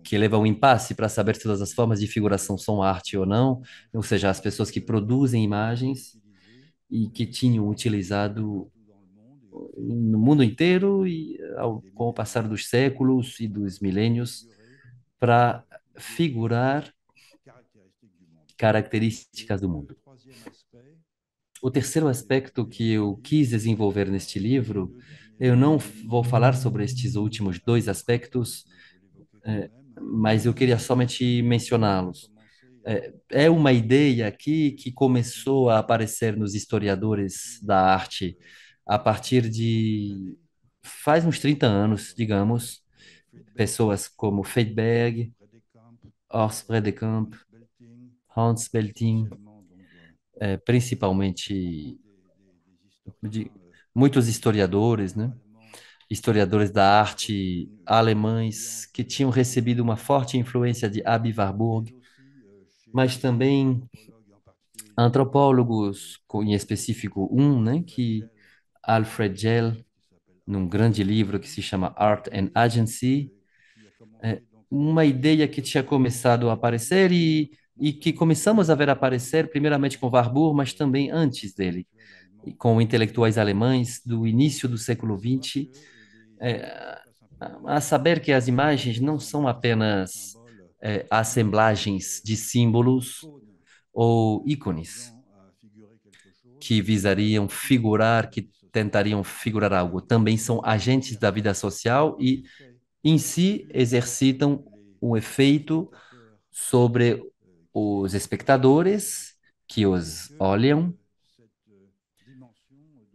que leva ao impasse para saber se todas as formas de figuração são arte ou não, ou seja, as pessoas que produzem imagens e que tinham utilizado no mundo inteiro e ao, com o passar dos séculos e dos milênios para figurar características do mundo. O terceiro aspecto que eu quis desenvolver neste livro, eu não vou falar sobre estes últimos dois aspectos, é, mas eu queria somente mencioná-los. É, é uma ideia aqui que começou a aparecer nos historiadores da arte a partir de faz uns 30 anos, digamos, pessoas como Feitberg, Horst Bredekamp, Hans Belting, é, principalmente de muitos historiadores, né? historiadores da arte alemães que tinham recebido uma forte influência de Abi Warburg, mas também antropólogos, em específico um, né, que Alfred Gell, num grande livro que se chama Art and Agency, é uma ideia que tinha começado a aparecer e, e que começamos a ver aparecer primeiramente com Warburg, mas também antes dele, com intelectuais alemães do início do século XX, é, a saber que as imagens não são apenas é, assemblagens de símbolos ou ícones que visariam figurar, que tentariam figurar algo. Também são agentes da vida social e, em si, exercitam um efeito sobre os espectadores que os olham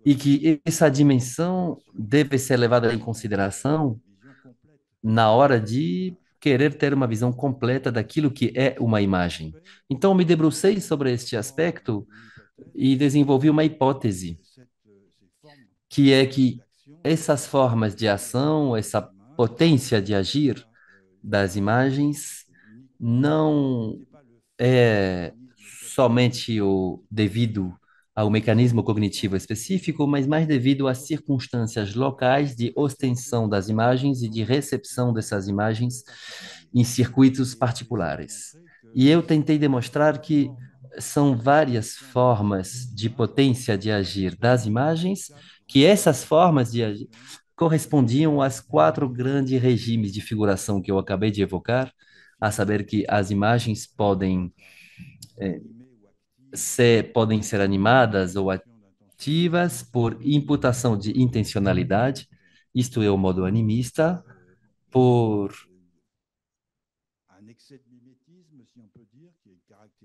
e que essa dimensão deve ser levada em consideração na hora de querer ter uma visão completa daquilo que é uma imagem. Então, me debrucei sobre este aspecto e desenvolvi uma hipótese, que é que essas formas de ação, essa potência de agir das imagens, não é somente o devido ao mecanismo cognitivo específico, mas mais devido às circunstâncias locais de ostensão das imagens e de recepção dessas imagens em circuitos particulares. E eu tentei demonstrar que são várias formas de potência de agir das imagens, que essas formas de agir correspondiam às quatro grandes regimes de figuração que eu acabei de evocar, a saber que as imagens podem é, se podem ser animadas ou ativas por imputação de intencionalidade, isto é o modo animista, por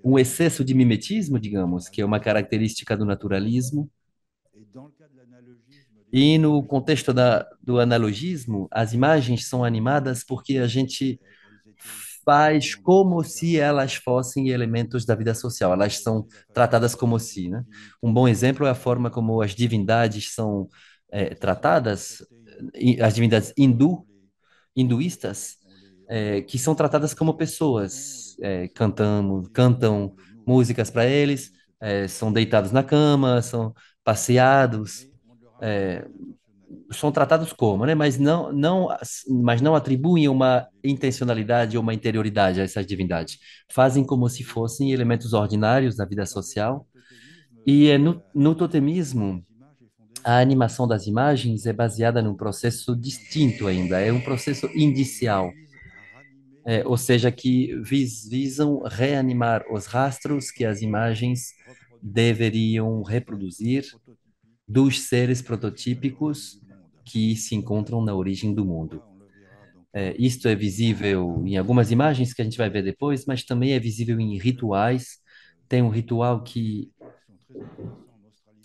um excesso de mimetismo, digamos, que é uma característica do naturalismo. E no contexto da, do analogismo, as imagens são animadas porque a gente faz como se elas fossem elementos da vida social, elas são tratadas como se. Né? Um bom exemplo é a forma como as divindades são é, tratadas, as divindades hindu, hinduístas, é, que são tratadas como pessoas, é, cantamos, cantam músicas para eles, é, são deitados na cama, são passeados, é, são tratados como, né? Mas não, não, mas não atribuem uma intencionalidade ou uma interioridade a essas divindades. Fazem como se fossem elementos ordinários da vida social. E é no, no totemismo, a animação das imagens é baseada num processo distinto ainda, é um processo indicial. É, ou seja, que vis, visam reanimar os rastros que as imagens deveriam reproduzir dos seres prototípicos que se encontram na origem do mundo. É, isto é visível em algumas imagens que a gente vai ver depois, mas também é visível em rituais. Tem um ritual que.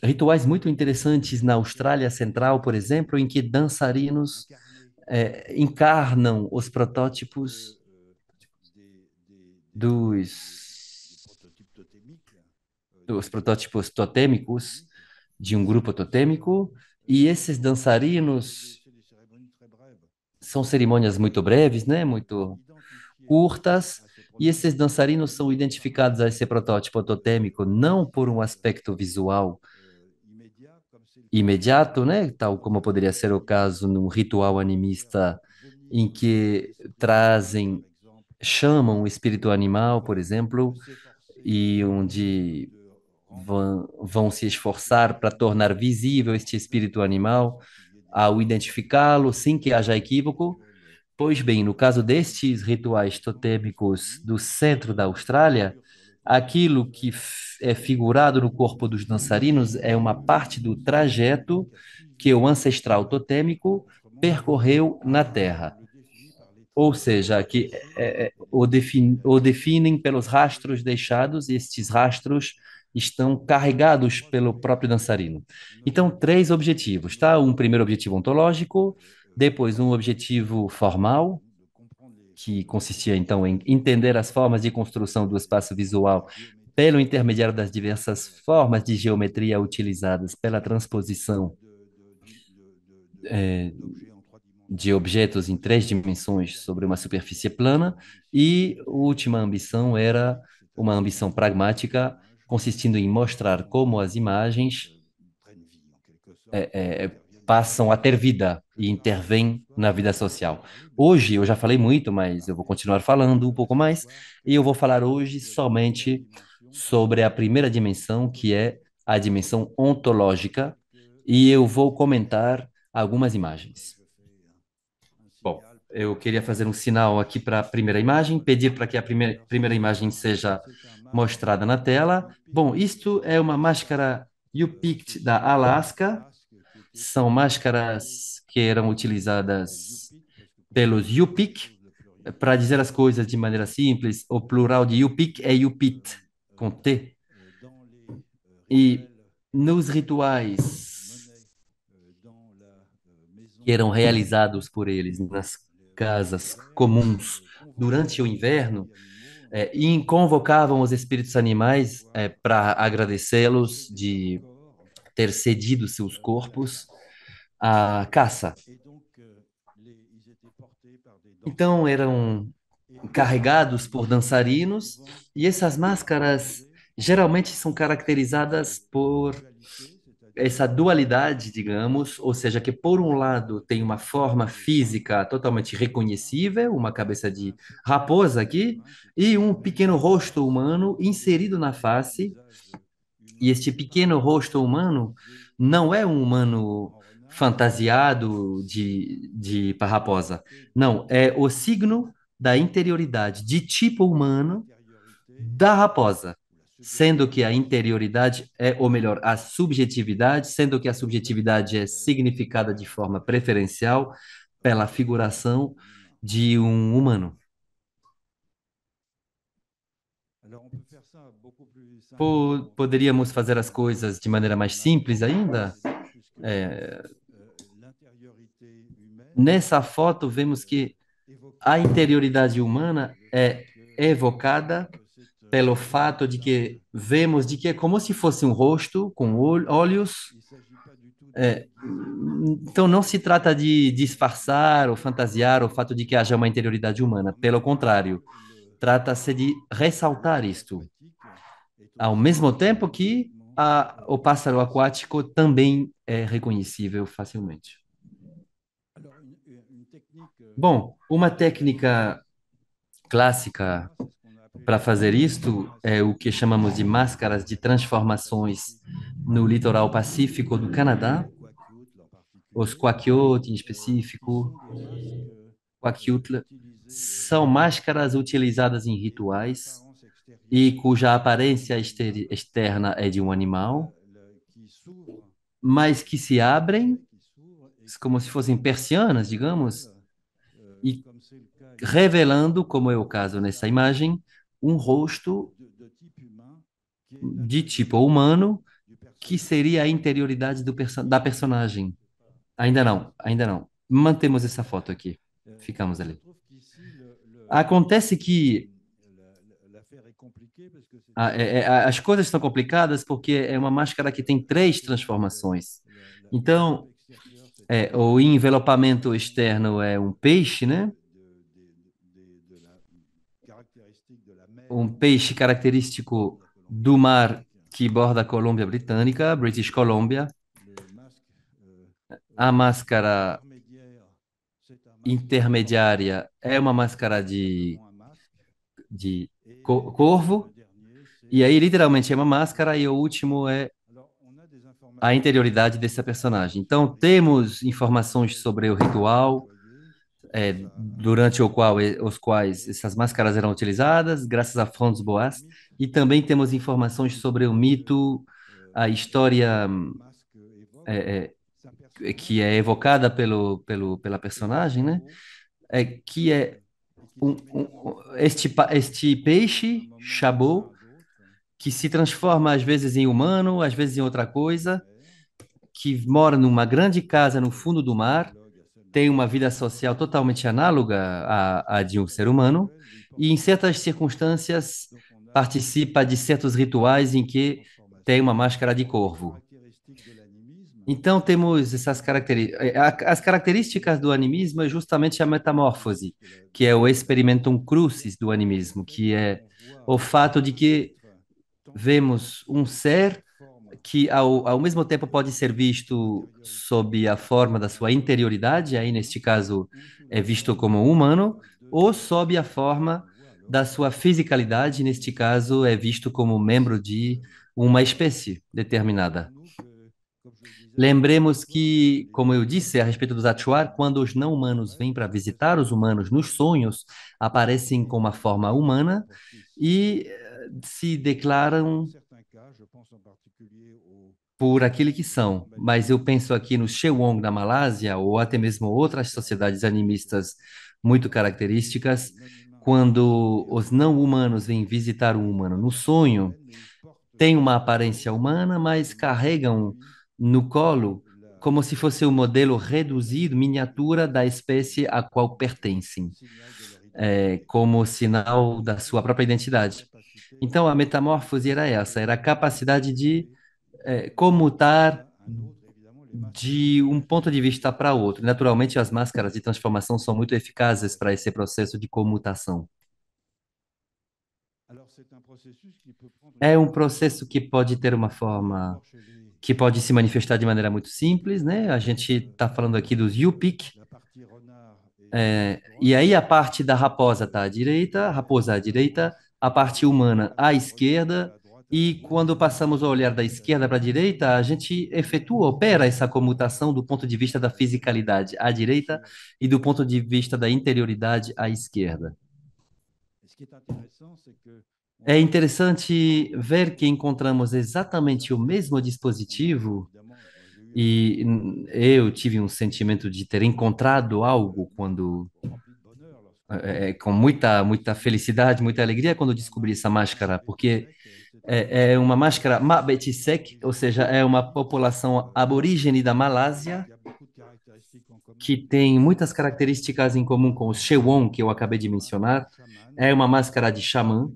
Rituais muito interessantes na Austrália Central, por exemplo, em que dançarinos é, encarnam os protótipos dos, dos protótipos totêmicos de um grupo totêmico e esses dançarinos são cerimônias muito breves, né? Muito curtas. E esses dançarinos são identificados a esse protótipo totêmico não por um aspecto visual imediato, né? Tal como poderia ser o caso num ritual animista em que trazem, chamam o espírito animal, por exemplo, e onde vão, vão se esforçar para tornar visível este espírito animal, ao identificá-lo sem que haja equívoco. Pois bem, no caso destes rituais totêmicos do centro da Austrália, aquilo que é figurado no corpo dos dançarinos é uma parte do trajeto que o ancestral totêmico percorreu na Terra. Ou seja, que é, é o, defin, o definem pelos rastros deixados, e estes rastros estão carregados pelo próprio dançarino. Então, três objetivos, tá? Um primeiro objetivo ontológico, depois um objetivo formal, que consistia então em entender as formas de construção do espaço visual pelo intermediário das diversas formas de geometria utilizadas pela transposição é, de objetos em três dimensões sobre uma superfície plana, e a última ambição era uma ambição pragmática, consistindo em mostrar como as imagens é, é, passam a ter vida e intervêm na vida social. Hoje, eu já falei muito, mas eu vou continuar falando um pouco mais, e eu vou falar hoje somente sobre a primeira dimensão, que é a dimensão ontológica, e eu vou comentar algumas imagens eu queria fazer um sinal aqui para a primeira imagem, pedir para que a primeira, primeira imagem seja mostrada na tela. Bom, isto é uma máscara Yupik da Alaska. São máscaras que eram utilizadas pelos Yupik para dizer as coisas de maneira simples. O plural de Yupik é Yupit, com T. E nos rituais que eram realizados por eles nas casas comuns durante o inverno é, e convocavam os espíritos animais é, para agradecê-los de ter cedido seus corpos à caça. Então eram carregados por dançarinos e essas máscaras geralmente são caracterizadas por essa dualidade, digamos, ou seja, que por um lado tem uma forma física totalmente reconhecível, uma cabeça de raposa aqui, e um pequeno rosto humano inserido na face. E este pequeno rosto humano não é um humano fantasiado de, de raposa. Não, é o signo da interioridade, de tipo humano da raposa sendo que a interioridade é, ou melhor, a subjetividade, sendo que a subjetividade é significada de forma preferencial pela figuração de um humano. Poderíamos fazer as coisas de maneira mais simples ainda? É... Nessa foto, vemos que a interioridade humana é evocada pelo fato de que vemos de que é como se fosse um rosto com olhos. É, então não se trata de disfarçar ou fantasiar o fato de que haja uma interioridade humana. Pelo contrário, trata-se de ressaltar isto. Ao mesmo tempo que a, o pássaro aquático também é reconhecível facilmente. Bom, uma técnica clássica para fazer isto, é o que chamamos de máscaras de transformações no litoral pacífico do Canadá, os Quakiot em específico, Quakiutl, são máscaras utilizadas em rituais e cuja aparência externa é de um animal, mas que se abrem como se fossem persianas, digamos, e revelando, como é o caso nessa imagem, um rosto de tipo humano, que seria a interioridade perso da personagem. Ainda não, ainda não. Mantemos essa foto aqui. Ficamos ali. Acontece que a, é, é, a, as coisas são complicadas porque é uma máscara que tem três transformações. Então, é, o envelopamento externo é um peixe, né? um peixe característico do mar que borda a Colômbia Britânica, British Columbia. A máscara intermediária é uma máscara de, de corvo, e aí literalmente é uma máscara, e o último é a interioridade dessa personagem. Então, temos informações sobre o ritual, é, durante o qual, os quais essas máscaras eram utilizadas, graças a Franz Boas, e também temos informações sobre o mito, a é, história hum, é, é, é que é evocada pelo, pelo, pela personagem, né? Uhum. É, que é tipo um, um, este, este peixe, Chabot, é que se transforma às vezes em humano, às vezes em outra coisa, que mora numa grande casa no fundo do mar tem uma vida social totalmente análoga à, à de um ser humano e, em certas circunstâncias, participa de certos rituais em que tem uma máscara de corvo. Então temos essas características. Eh, as características do animismo é justamente a metamorfose, que é o experimentum crucis do animismo, que é o fato de que vemos um ser que ao, ao mesmo tempo pode ser visto sob a forma da sua interioridade, aí neste caso é visto como humano, ou sob a forma da sua fisicalidade, neste caso é visto como membro de uma espécie determinada. Lembremos que, como eu disse a respeito dos Atuar, quando os não humanos vêm para visitar os humanos nos sonhos, aparecem com uma forma humana e eh, se declaram por aquilo que são, mas eu penso aqui no Wong na Malásia, ou até mesmo outras sociedades animistas muito características, quando os não humanos vêm visitar um humano no sonho, tem uma aparência humana, mas carregam no colo como se fosse um modelo reduzido, miniatura da espécie a qual pertencem, é, como sinal da sua própria identidade. Então, a metamorfose era essa, era a capacidade de é, comutar de um ponto de vista para outro. Naturalmente, as máscaras de transformação são muito eficazes para esse processo de comutação. É um processo que pode ter uma forma que pode se manifestar de maneira muito simples, né? A gente está falando aqui dos Yupik. É, e aí a parte da raposa está à direita, raposa à direita, a parte humana à esquerda e quando passamos a olhar da esquerda para a direita, a gente efetua, opera essa comutação do ponto de vista da fisicalidade à direita e do ponto de vista da interioridade à esquerda. Tá é interessante ver que encontramos exatamente o mesmo dispositivo e eu tive um sentimento de ter encontrado algo quando é, é com muita muita felicidade, muita alegria quando descobri essa máscara, porque é, é uma máscara Mabetsek, ou seja, é uma população aborígene da Malásia que tem muitas características em comum com o Shewon, que eu acabei de mencionar. É uma máscara de xamã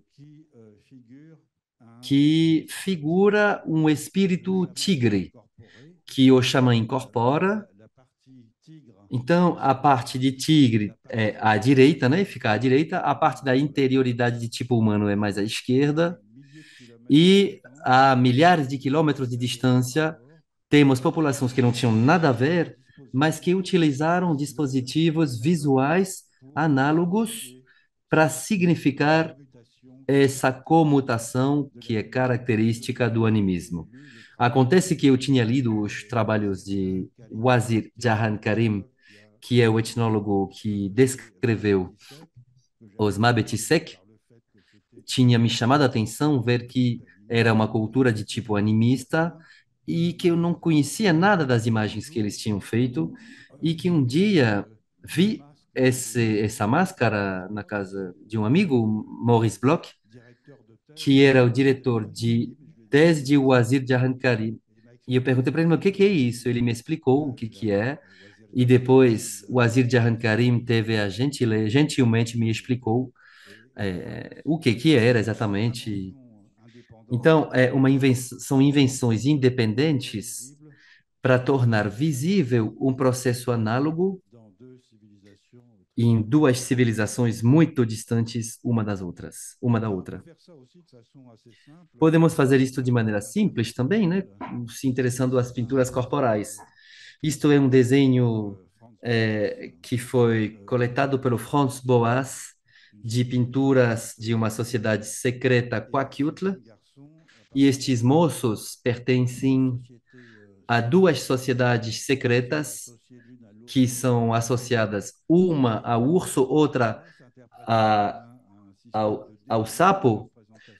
que figura um espírito tigre, que o xamã incorpora. Então, a parte de tigre é à direita, né? Fica à direita. A parte da interioridade de tipo humano é mais à esquerda. E a milhares de quilômetros de distância, temos populações que não tinham nada a ver, mas que utilizaram dispositivos visuais análogos para significar essa comutação que é característica do animismo. Acontece que eu tinha lido os trabalhos de Wazir Jahan Karim, que é o etnólogo que descreveu os Mabetsek, tinha me chamado a atenção ver que era uma cultura de tipo animista e que eu não conhecia nada das imagens que eles tinham feito e que um dia vi esse, essa máscara na casa de um amigo, Maurice Bloch, que era o diretor de Desde o Azir de Arrancarim E eu perguntei para ele, o que, que é isso? Ele me explicou o que, que é. E depois o Azir de Arrancarim teve a gentileza, gentilmente me explicou é, o que, que era exatamente. Então, é uma invenção, são invenções independentes para tornar visível um processo análogo em duas civilizações muito distantes uma das outras, uma da outra. Podemos fazer isto de maneira simples também, né? Se interessando às pinturas corporais. Isto é um desenho é, que foi coletado pelo Franz Boas de pinturas de uma sociedade secreta Quaquiutla, e estes moços pertencem a duas sociedades secretas que são associadas, uma ao urso, outra a, ao, ao sapo,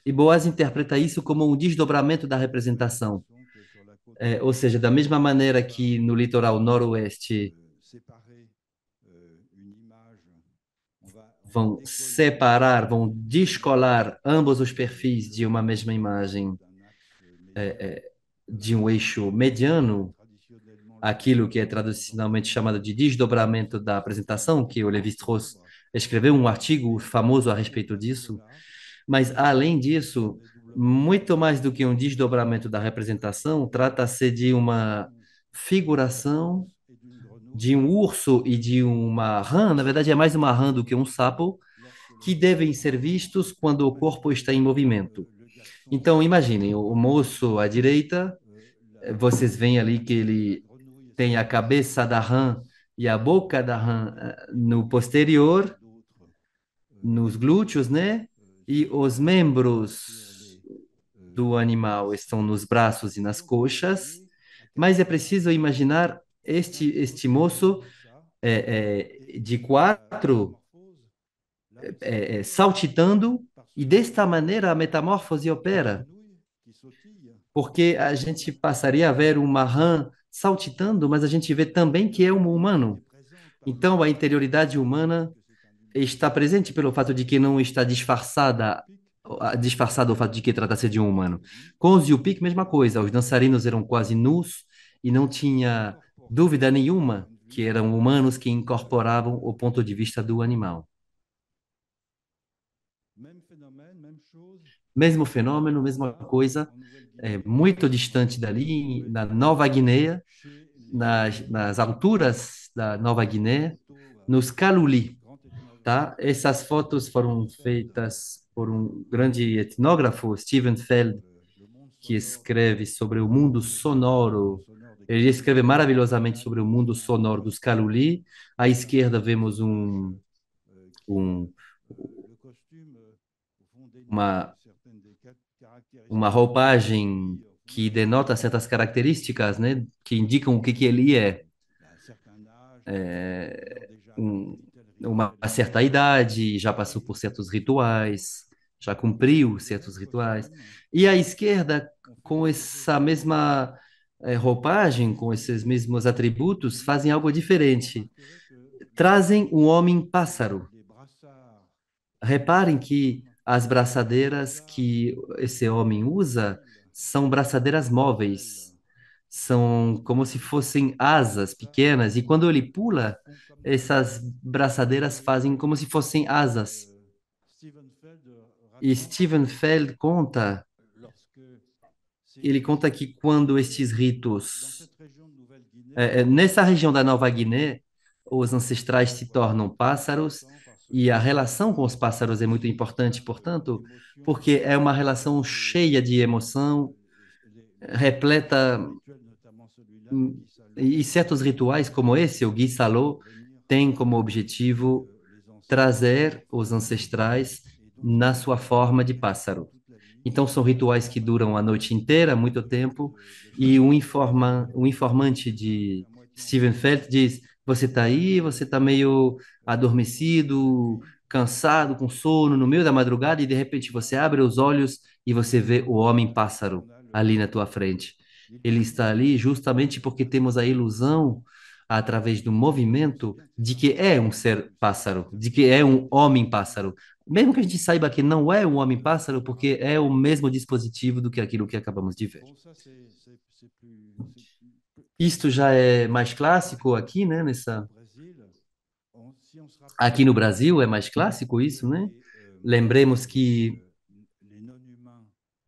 e Boas interpreta isso como um desdobramento da representação. É, ou seja, da mesma maneira que no litoral noroeste vão separar, vão descolar ambos os perfis de uma mesma imagem, é, é, de um eixo mediano, aquilo que é tradicionalmente chamado de desdobramento da apresentação, que o Levi-Strauss escreveu um artigo famoso a respeito disso. Mas, além disso, muito mais do que um desdobramento da representação, trata-se de uma figuração de um urso e de uma rã, na verdade é mais uma rã do que um sapo, que devem ser vistos quando o corpo está em movimento. Então, imaginem, o moço à direita, vocês veem ali que ele tem a cabeça da rã e a boca da rã eh, no posterior, nos glúteos, né? E os membros do animal estão nos braços e nas coxas, mas é preciso imaginar este, este moço é, é, de quatro é, é, saltitando e desta maneira a metamorfose opera. Porque a gente passaria a ver uma rã saltitando, mas a gente vê também que é um humano. Então a interioridade humana está presente pelo fato de que não está disfarçada disfarçado o fato de que tratasse de um humano. Com os Yupik, mesma coisa. Os dançarinos eram quase nus e não tinha dúvida nenhuma que eram humanos que incorporavam o ponto de vista do animal. Mesmo fenômeno, mesma coisa, é, muito distante dali, na Nova Guiné, nas, nas alturas da Nova Guiné, nos Kaluli. Tá? Essas fotos foram feitas por um grande etnógrafo, Steven Feld, que escreve sobre o mundo sonoro ele escreve maravilhosamente sobre o mundo sonoro dos Kaluli. À esquerda vemos um, um uma, uma roupagem que denota certas características, né, que indicam o que, que ele é. é um, uma certa idade, já passou por certos rituais, já cumpriu certos rituais. E à esquerda, com essa mesma é, roupagem, com esses mesmos atributos, fazem algo diferente. Trazem um homem pássaro. Reparem que as braçadeiras que esse homem usa são braçadeiras móveis. São como se fossem asas pequenas, e quando ele pula, essas braçadeiras fazem como se fossem asas. E Steven Feld conta ele conta que quando estes ritos, é, é, nessa região da Nova Guiné, os ancestrais se tornam pássaros e a relação com os pássaros é muito importante, portanto, porque é uma relação cheia de emoção, repleta e certos rituais como esse, o Gui Salô, tem como objetivo trazer os ancestrais na sua forma de pássaro. Então são rituais que duram a noite inteira, muito tempo, e um informa, informante de Steven Feld diz: você está aí, você está meio adormecido, cansado, com sono, no meio da madrugada, e de repente você abre os olhos e você vê o homem pássaro ali na tua frente. Ele está ali justamente porque temos a ilusão através do movimento de que é um ser pássaro, de que é um homem pássaro, mesmo que a gente saiba que não é um homem-pássaro, porque é o mesmo dispositivo do que aquilo que acabamos de ver. Isto já é mais clássico aqui, né? Nessa... Aqui no Brasil é mais clássico isso, né? É, Lembremos que é,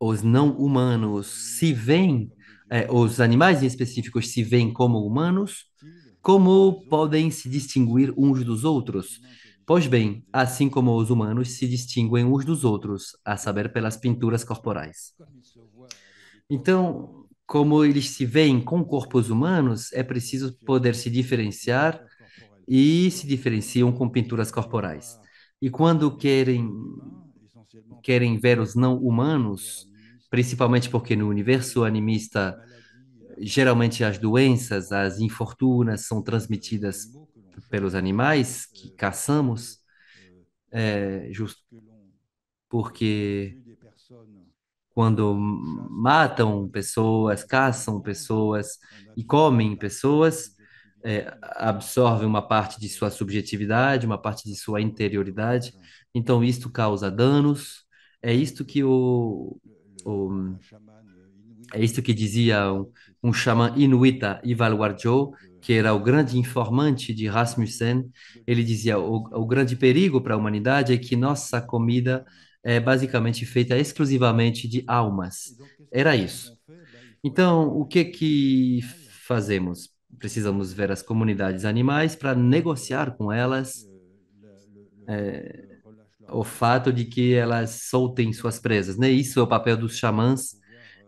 os não humanos se veem, é, os animais em específico se veem como humanos, como podem se distinguir uns dos outros? Pois bem, assim como os humanos se distinguem uns dos outros, a saber pelas pinturas corporais. Então, como eles se veem com corpos humanos, é preciso poder se diferenciar e se diferenciam com pinturas corporais. E quando querem querem ver os não humanos, principalmente porque no universo animista geralmente as doenças, as infortunas são transmitidas pelos animais que é. caçamos, é justo porque quando matam pessoas, caçam pessoas e comem pessoas, é, absorvem uma parte de sua subjetividade, uma parte de sua interioridade. Então, isto causa danos. É isto que o. o é isto que dizia um, um xamã inuita, Ivalwarjo, que era o grande informante de Rasmussen, ele dizia: o, o grande perigo para a humanidade é que nossa comida é basicamente feita exclusivamente de almas. Era isso. Então, o que que fazemos? Precisamos ver as comunidades animais para negociar com elas é, o fato de que elas soltem suas presas. Né? Isso é o papel dos xamãs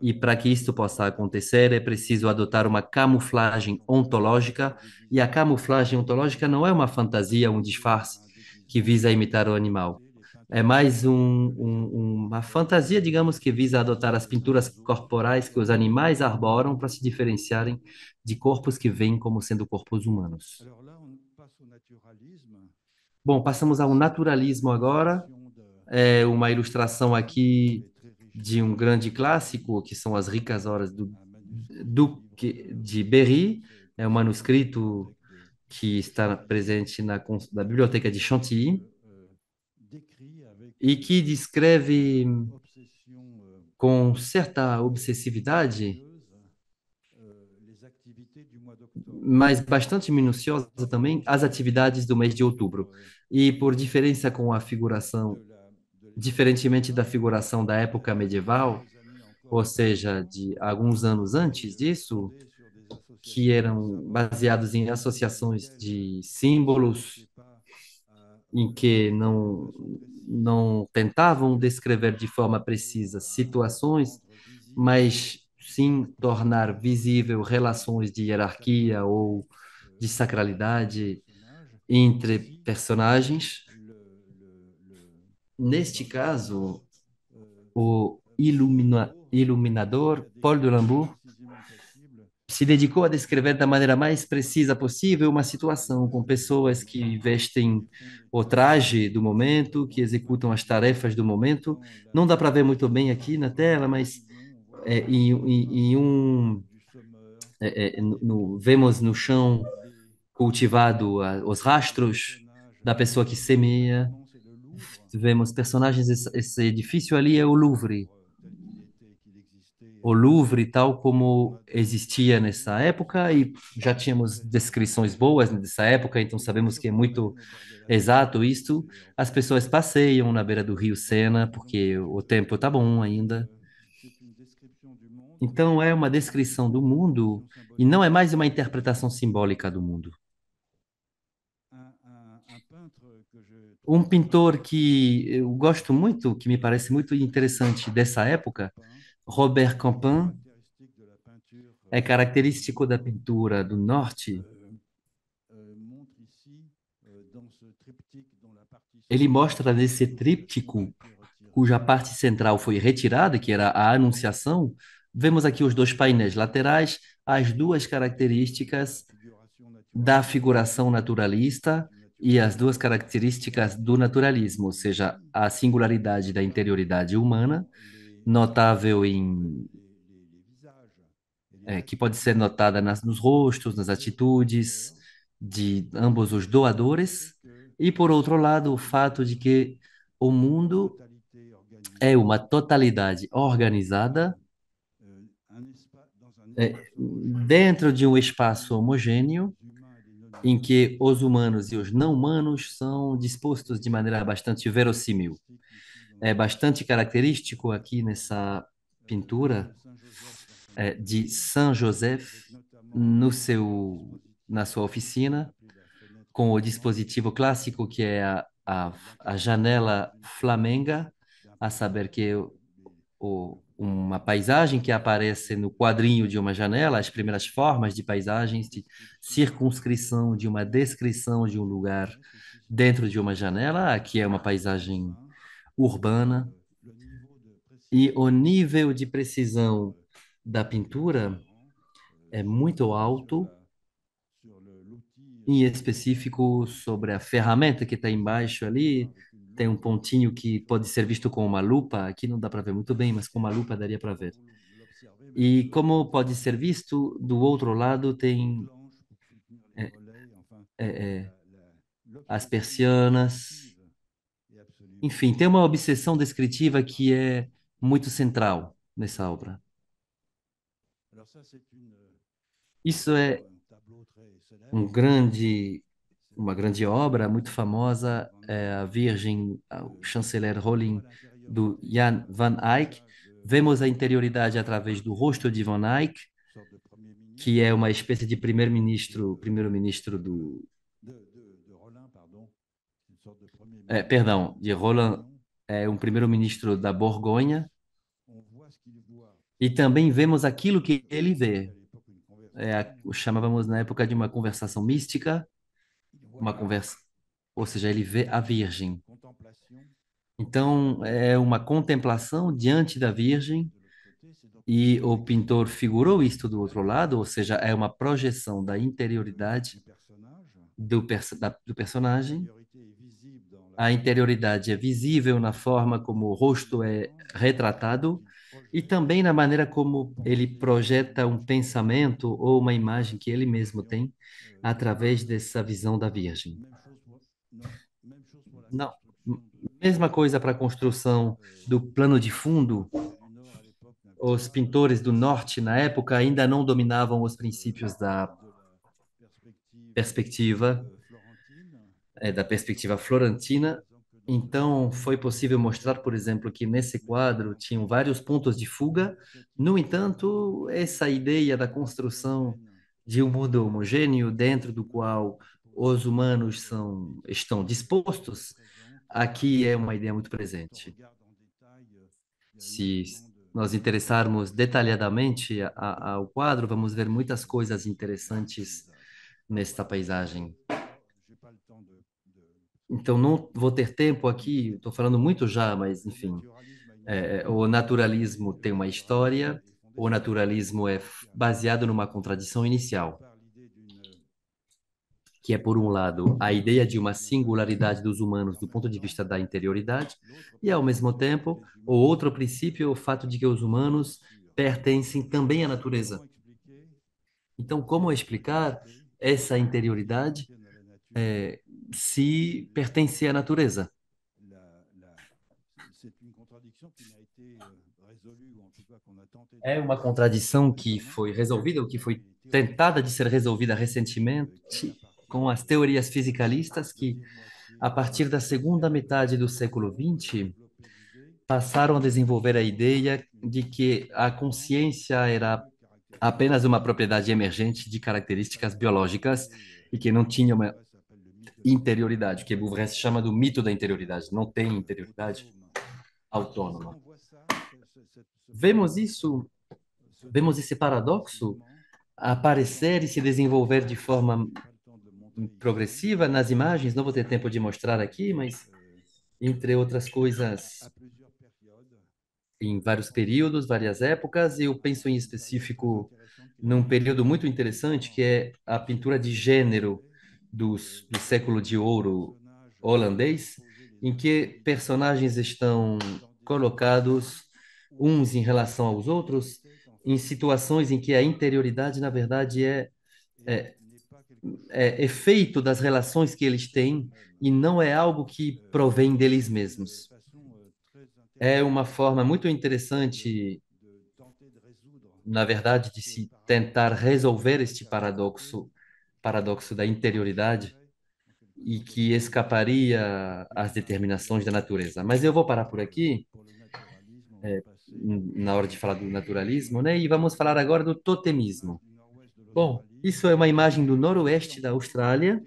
e para que isto possa acontecer, é preciso adotar uma camuflagem ontológica, e a camuflagem ontológica não é uma fantasia, um disfarce que visa imitar o animal. É mais um, um, uma fantasia, digamos, que visa adotar as pinturas corporais que os animais arboram para se diferenciarem de corpos que vêm como sendo corpos humanos. Bom, passamos ao naturalismo agora. É uma ilustração aqui de um grande clássico, que são as ricas horas do Duque de Berry, é um manuscrito que está presente na, na biblioteca de Chantilly e que descreve com certa obsessividade, mas bastante minuciosa também, as atividades do mês de outubro. E por diferença com a figuração diferentemente da figuração da época medieval, ou seja, de alguns anos antes disso, que eram baseados em associações de símbolos em que não não tentavam descrever de forma precisa situações, mas sim tornar visível relações de hierarquia ou de sacralidade entre personagens Neste uhum. caso, é. o ilumina, iluminador Paul de Lambourg se dedicou a descrever da maneira mais precisa possível uma situação com pessoas que vestem o traje do momento, que executam as tarefas do momento. Não dá para ver muito bem aqui na tela, mas é, em, em, em, um é, é, no, vemos no chão cultivado a, os rastros da pessoa que semeia, vemos personagens, esse edifício ali é o Louvre. O Louvre, tal como existia nessa época, e já tínhamos descrições boas nessa época, então sabemos que é muito exato isto. As pessoas passeiam na beira do rio Sena, porque o tempo está bom ainda. Então é uma descrição do mundo, e não é mais uma interpretação simbólica do mundo. Um pintor que eu gosto muito, que me parece muito interessante dessa época, Robert Campin, é característico da pintura do norte. Ele mostra nesse tríptico, cuja parte central foi retirada, que era a Anunciação. Vemos aqui os dois painéis laterais, as duas características da figuração naturalista, e as duas características do naturalismo, ou seja, a singularidade da interioridade humana, notável em. É, que pode ser notada nas, nos rostos, nas atitudes de ambos os doadores, e por outro lado, o fato de que o mundo é uma totalidade organizada é, dentro de um espaço homogêneo em que os humanos e os não humanos são dispostos de maneira bastante verossímil. É bastante característico aqui nessa pintura é, de Saint Joseph no seu na sua oficina com o dispositivo clássico que é a, a, a janela flamenga, a saber que o uma paisagem que aparece no quadrinho de uma janela, as primeiras formas de paisagens, de circunscrição de uma descrição de um lugar dentro de uma janela, aqui é uma paisagem urbana. E o nível de precisão da pintura é muito alto, em específico sobre a ferramenta que está embaixo ali, tem um pontinho que pode ser visto com uma lupa. Aqui não dá para ver muito bem, mas com uma lupa daria para ver. E como pode ser visto, do outro lado tem é, é, é, as persianas. Enfim, tem uma obsessão descritiva que é muito central nessa obra. Isso é um grande uma grande obra muito famosa, é a Virgem, o chanceler Rollin, do Jan van Eyck. Vemos a interioridade através do rosto de Van Eyck, que é uma espécie de primeiro-ministro, primeiro-ministro do é, perdão, de Roland, é um primeiro-ministro da Borgonha. E também vemos aquilo que ele vê. É, chamávamos na época de uma conversação mística, uma conversa, ou seja, ele vê a Virgem. Então, é uma contemplação diante da Virgem, e o pintor figurou isto do outro lado, ou seja, é uma projeção da interioridade do, da, do personagem. É né? A interioridade é visível na forma como o rosto é retratado, e também na maneira como ele projeta um pensamento ou uma imagem que ele mesmo tem através dessa visão da Virgem. Não, mesma coisa para a construção do plano de fundo. Os pintores do norte na época ainda não dominavam os princípios da perspectiva é, da perspectiva florentina então, foi possível mostrar, por exemplo, que nesse quadro tinham vários pontos de fuga. No entanto, essa ideia da construção de um mundo homogêneo dentro do qual os humanos são, estão dispostos, aqui é uma ideia muito presente. Se nós interessarmos detalhadamente ao quadro, vamos ver muitas coisas interessantes nesta paisagem. Então, não vou ter tempo aqui, estou falando muito já, mas enfim. É, é, o naturalismo tem uma história, o naturalismo é baseado numa contradição inicial, que é, por um lado, a ideia de uma singularidade dos humanos do ponto de vista da interioridade, e, ao mesmo tempo, o outro princípio é o fato de que os humanos pertencem também à natureza. Então, como explicar essa interioridade é, se pertencer à natureza. Euh, é uma contradição que foi resolvida, ou que foi tentada de ser resolvida recentemente com as teorias fisicalistas que, a partir da segunda metade do século XX, passaram a desenvolver a ideia de que a consciência era apenas uma propriedade emergente de características biológicas e que não tinha uma interioridade, que Bouvrin se chama do mito da interioridade, não tem interioridade autônoma. Vemos isso, vemos esse paradoxo aparecer e se desenvolver de forma progressiva nas imagens, não vou ter tempo de mostrar aqui, mas entre outras coisas, em vários períodos, várias épocas, e eu penso em específico num período muito interessante que é a pintura de gênero dos, do século de ouro holandês, em que personagens estão colocados uns em relação aos outros, em situações em que a interioridade, na verdade, é, é, é efeito das relações que eles têm e não é algo que provém deles mesmos. É uma forma muito interessante, na verdade, de se tentar resolver este paradoxo paradoxo da interioridade e que escaparia às determinações da natureza. Mas eu vou parar por aqui, é, na hora de falar do naturalismo, né? e vamos falar agora do totemismo. Bom, isso é uma imagem do noroeste da Austrália,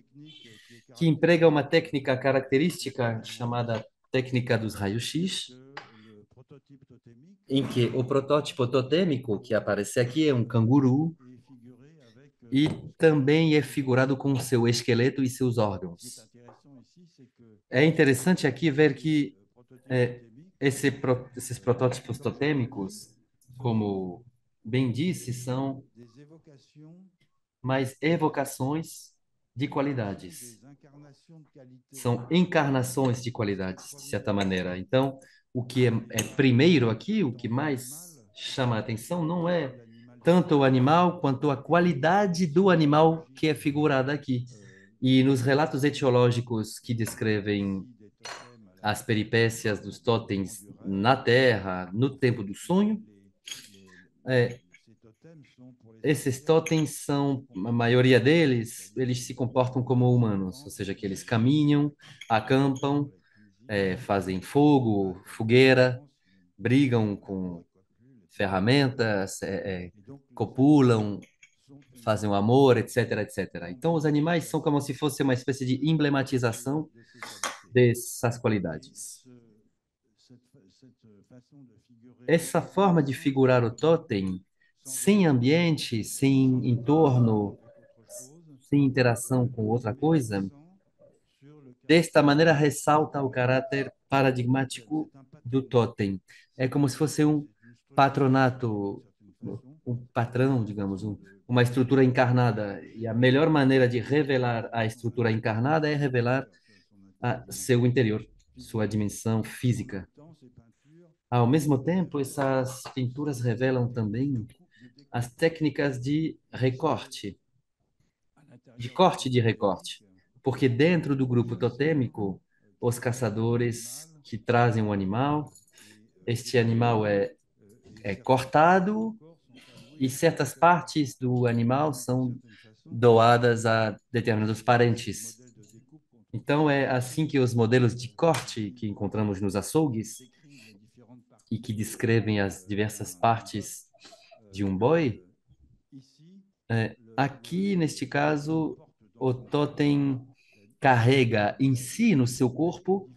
que emprega uma técnica característica chamada técnica dos raios-x, em que o protótipo totêmico que aparece aqui é um canguru e também é figurado com seu esqueleto e seus órgãos. É interessante aqui ver que é, esse, esses protótipos totêmicos, como bem disse, são mais evocações de qualidades. São encarnações de qualidades, de certa maneira. Então, o que é, é primeiro aqui, o que mais chama a atenção, não é tanto o animal quanto a qualidade do animal que é figurada aqui. E nos relatos etiológicos que descrevem as peripécias dos totens na Terra, no tempo do sonho, é, esses totens são, a maioria deles, eles se comportam como humanos, ou seja, que eles caminham, acampam, é, fazem fogo, fogueira, brigam com ferramentas, é, é então, copulam, fazem o amor, etc, etc. Então, os animais são como se fosse uma espécie de emblematização dessas qualidades. Essa forma de figurar o totem, sem ambiente, sem entorno, sem interação com outra coisa, desta maneira ressalta o caráter paradigmático do totem. É como se fosse um patronato, um patrão, digamos, um, uma estrutura encarnada. E a melhor maneira de revelar a estrutura encarnada é revelar seu interior, sua dimensão física. Ao mesmo tempo, essas pinturas revelam também as técnicas de recorte, de corte de recorte, porque dentro do grupo totêmico, os caçadores que trazem um animal, este animal é é cortado e certas partes do animal são doadas a determinados parentes. Então é assim que os modelos de corte que encontramos nos açougues e que descrevem as diversas partes de um boi, é, aqui neste caso o totem carrega em si no seu corpo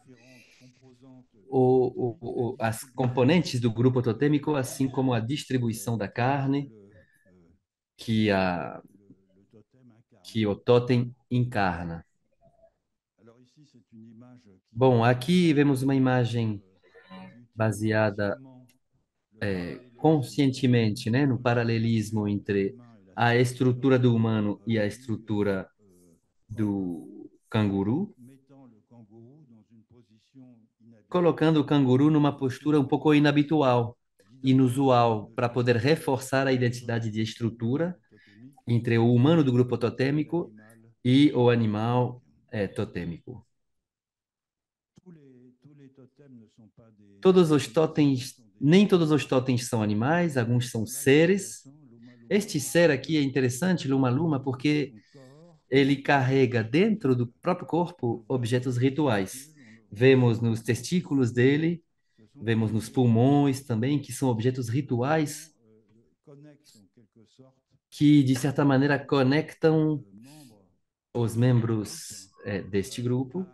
o, o, o, as componentes do grupo totêmico, assim como a distribuição da carne que, a, que o totem encarna. Bom, aqui vemos uma imagem baseada é, conscientemente né, no paralelismo entre a estrutura do humano e a estrutura do canguru colocando o canguru numa postura um pouco inabitual, inusual, para poder reforçar a identidade de estrutura entre o humano do grupo totêmico e o animal é, totêmico. Todos os totens, nem todos os totens são animais, alguns são seres. Este ser aqui é interessante, Luma Luma, porque ele carrega dentro do próprio corpo objetos rituais vemos nos testículos dele, vemos nos pulmões também, que são objetos rituais que, de certa maneira, conectam os membros é, deste grupo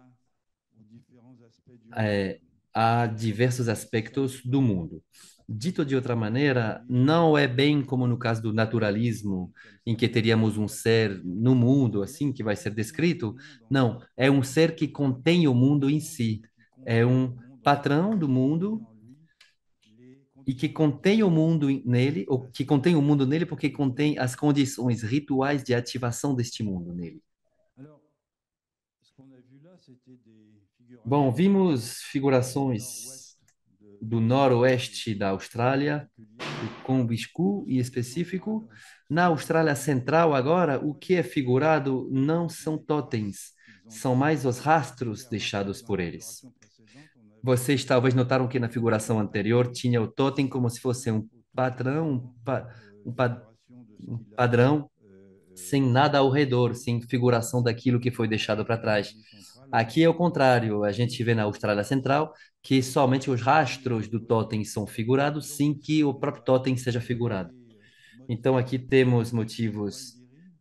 é, a diversos aspectos do mundo. Dito de outra maneira, não é bem como no caso do naturalismo, em que teríamos um ser no mundo, assim, que vai ser descrito. Não, é um ser que contém o mundo em si. É um patrão do mundo e que contém o mundo nele, ou que contém o mundo nele porque contém as condições rituais de ativação deste mundo nele. Bom, vimos figurações do noroeste da Austrália, com combiscu e específico. Na Austrália Central, agora, o que é figurado não são totens, são mais os rastros deixados por eles. Vocês talvez notaram que na figuração anterior tinha o totem como se fosse um padrão, um, pa, um, pa, um padrão sem nada ao redor, sem figuração daquilo que foi deixado para trás. Aqui é o contrário, a gente vê na Austrália Central que somente os rastros do totem são figurados sem que o próprio totem seja figurado. Então aqui temos motivos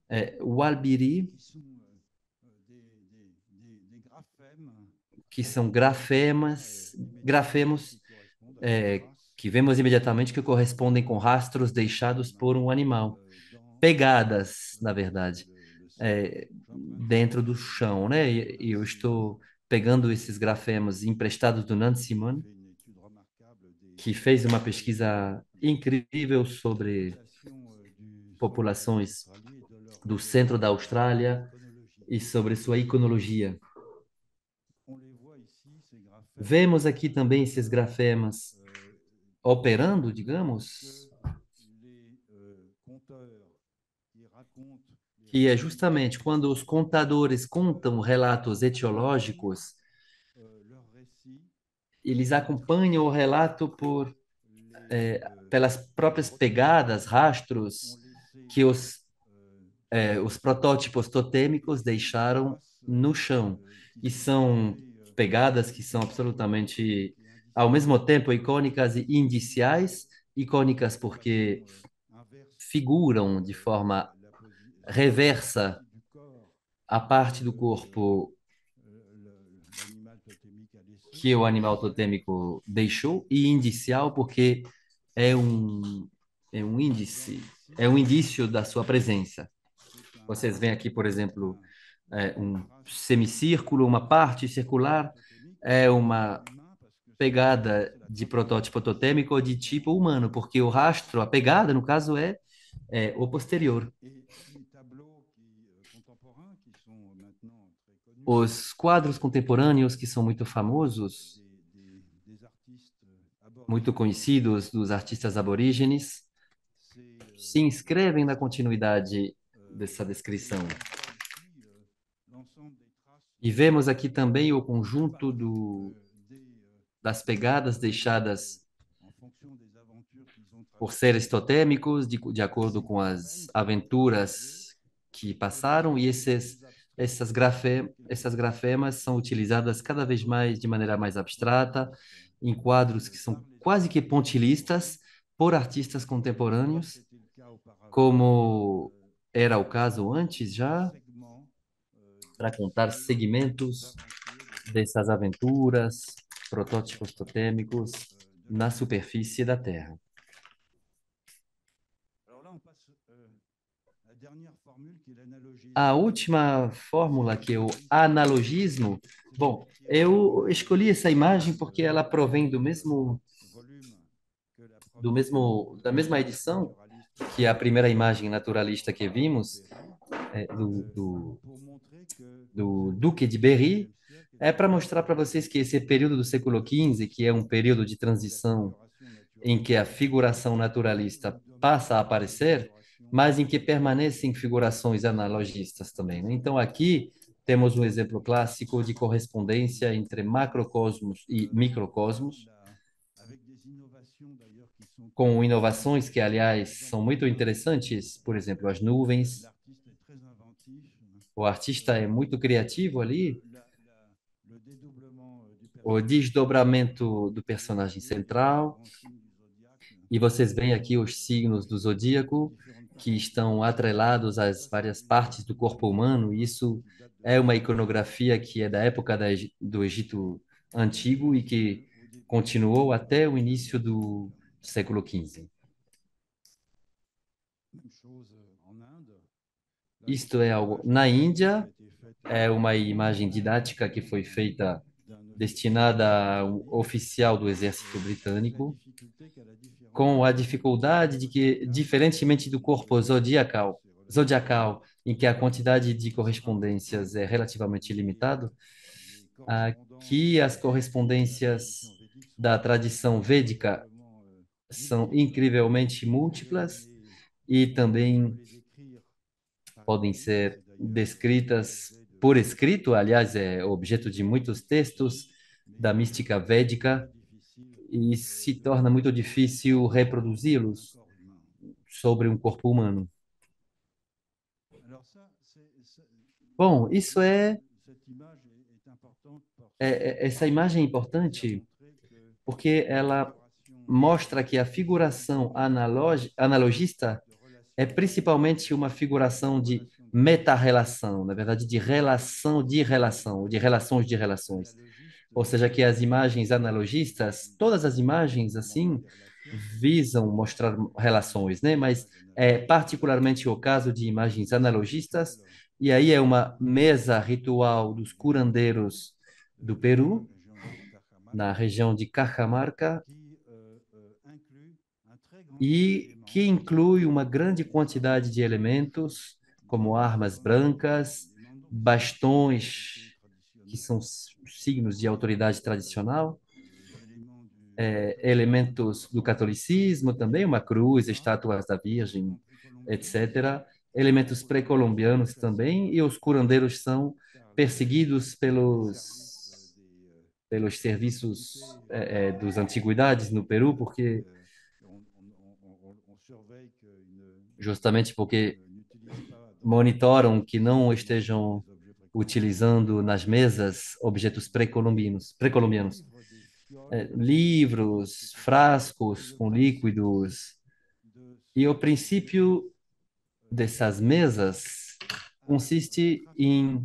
é, o albiri, que são grafemas, grafemos é, que vemos imediatamente que correspondem com rastros deixados por um animal, pegadas, na verdade é, dentro do chão, né? E, eu estou pegando esses grafemas emprestados do Nand Simon, que fez uma pesquisa incrível sobre populações do centro da Austrália e sobre sua iconologia. Vemos aqui também esses grafemas operando, digamos, que é justamente quando os contadores contam relatos etiológicos, eles acompanham o relato por é, pelas próprias pegadas, rastros que os é, os protótipos totêmicos deixaram no chão e são pegadas que são absolutamente ao mesmo tempo icônicas e indiciais, icônicas porque figuram de forma reversa a parte do corpo que o animal totêmico deixou e indicial porque é um é um índice é um indício da sua presença. Vocês veem aqui, por exemplo, é, um semicírculo, uma parte circular é uma pegada de protótipo totêmico de tipo humano, porque o rastro, a pegada, no caso, é, é o posterior. os quadros contemporâneos que são muito famosos, muito conhecidos dos artistas aborígenes, se inscrevem na continuidade dessa descrição. E vemos aqui também o conjunto do, das pegadas deixadas por seres totêmicos, de, de acordo com as aventuras que passaram, e esses essas, grafemas, essas grafemas são utilizadas cada vez mais de maneira mais abstrata, em quadros que são quase que pontilistas por artistas contemporâneos, como era o caso antes já, para contar segmentos dessas aventuras, protótipos totêmicos na superfície da Terra. a última fórmula, que é o analogismo, bom, eu escolhi essa imagem porque ela provém do mesmo, do mesmo, da mesma edição que a primeira imagem naturalista que vimos, é, do, do, do Duque de Berry, é para mostrar para vocês que esse período do século XV, que é um período de transição em que a figuração naturalista passa a aparecer, mas em que permanecem figurações analogistas também. Né? Então, aqui temos um exemplo clássico de correspondência entre macrocosmos e microcosmos, com inovações que, aliás, são muito interessantes, por exemplo, as nuvens. O artista é muito criativo ali. O desdobramento do personagem central. E vocês veem aqui os signos do zodíaco que estão atrelados às várias partes do corpo humano. Isso é uma iconografia que é da época da, do Egito antigo e que continuou até o início do século XV. Isto é algo. Na Índia, é uma imagem didática que foi feita destinada a um oficial do exército britânico com a dificuldade de que, diferentemente do corpo zodiacal, zodiacal em que a quantidade de correspondências é relativamente limitada, aqui as correspondências da tradição védica são incrivelmente múltiplas e também podem ser descritas por escrito, aliás, é objeto de muitos textos da mística védica, e se torna muito difícil reproduzi-los sobre um corpo humano. Bom, isso é, é, é essa imagem é importante porque ela mostra que a figuração analog, analogista é principalmente uma figuração de meta-relação, na verdade, de relação de relação, de relações de relações ou seja, que as imagens analogistas, todas as imagens assim, visam mostrar relações, né? Mas é particularmente o caso de imagens analogistas, e aí é uma mesa ritual dos curandeiros do Peru, na região de Cajamarca, e que inclui uma grande quantidade de elementos, como armas brancas, bastões que são signos de autoridade tradicional, é, elementos do catolicismo também, uma cruz, estátuas da Virgem, etc. Elementos pré-colombianos também, e os curandeiros são perseguidos pelos pelos serviços é, é, dos antiguidades no Peru, porque justamente porque monitoram que não estejam utilizando nas mesas objetos pré-colombinos, pré-colombianos, é, livros, frascos com líquidos. E o princípio dessas mesas consiste em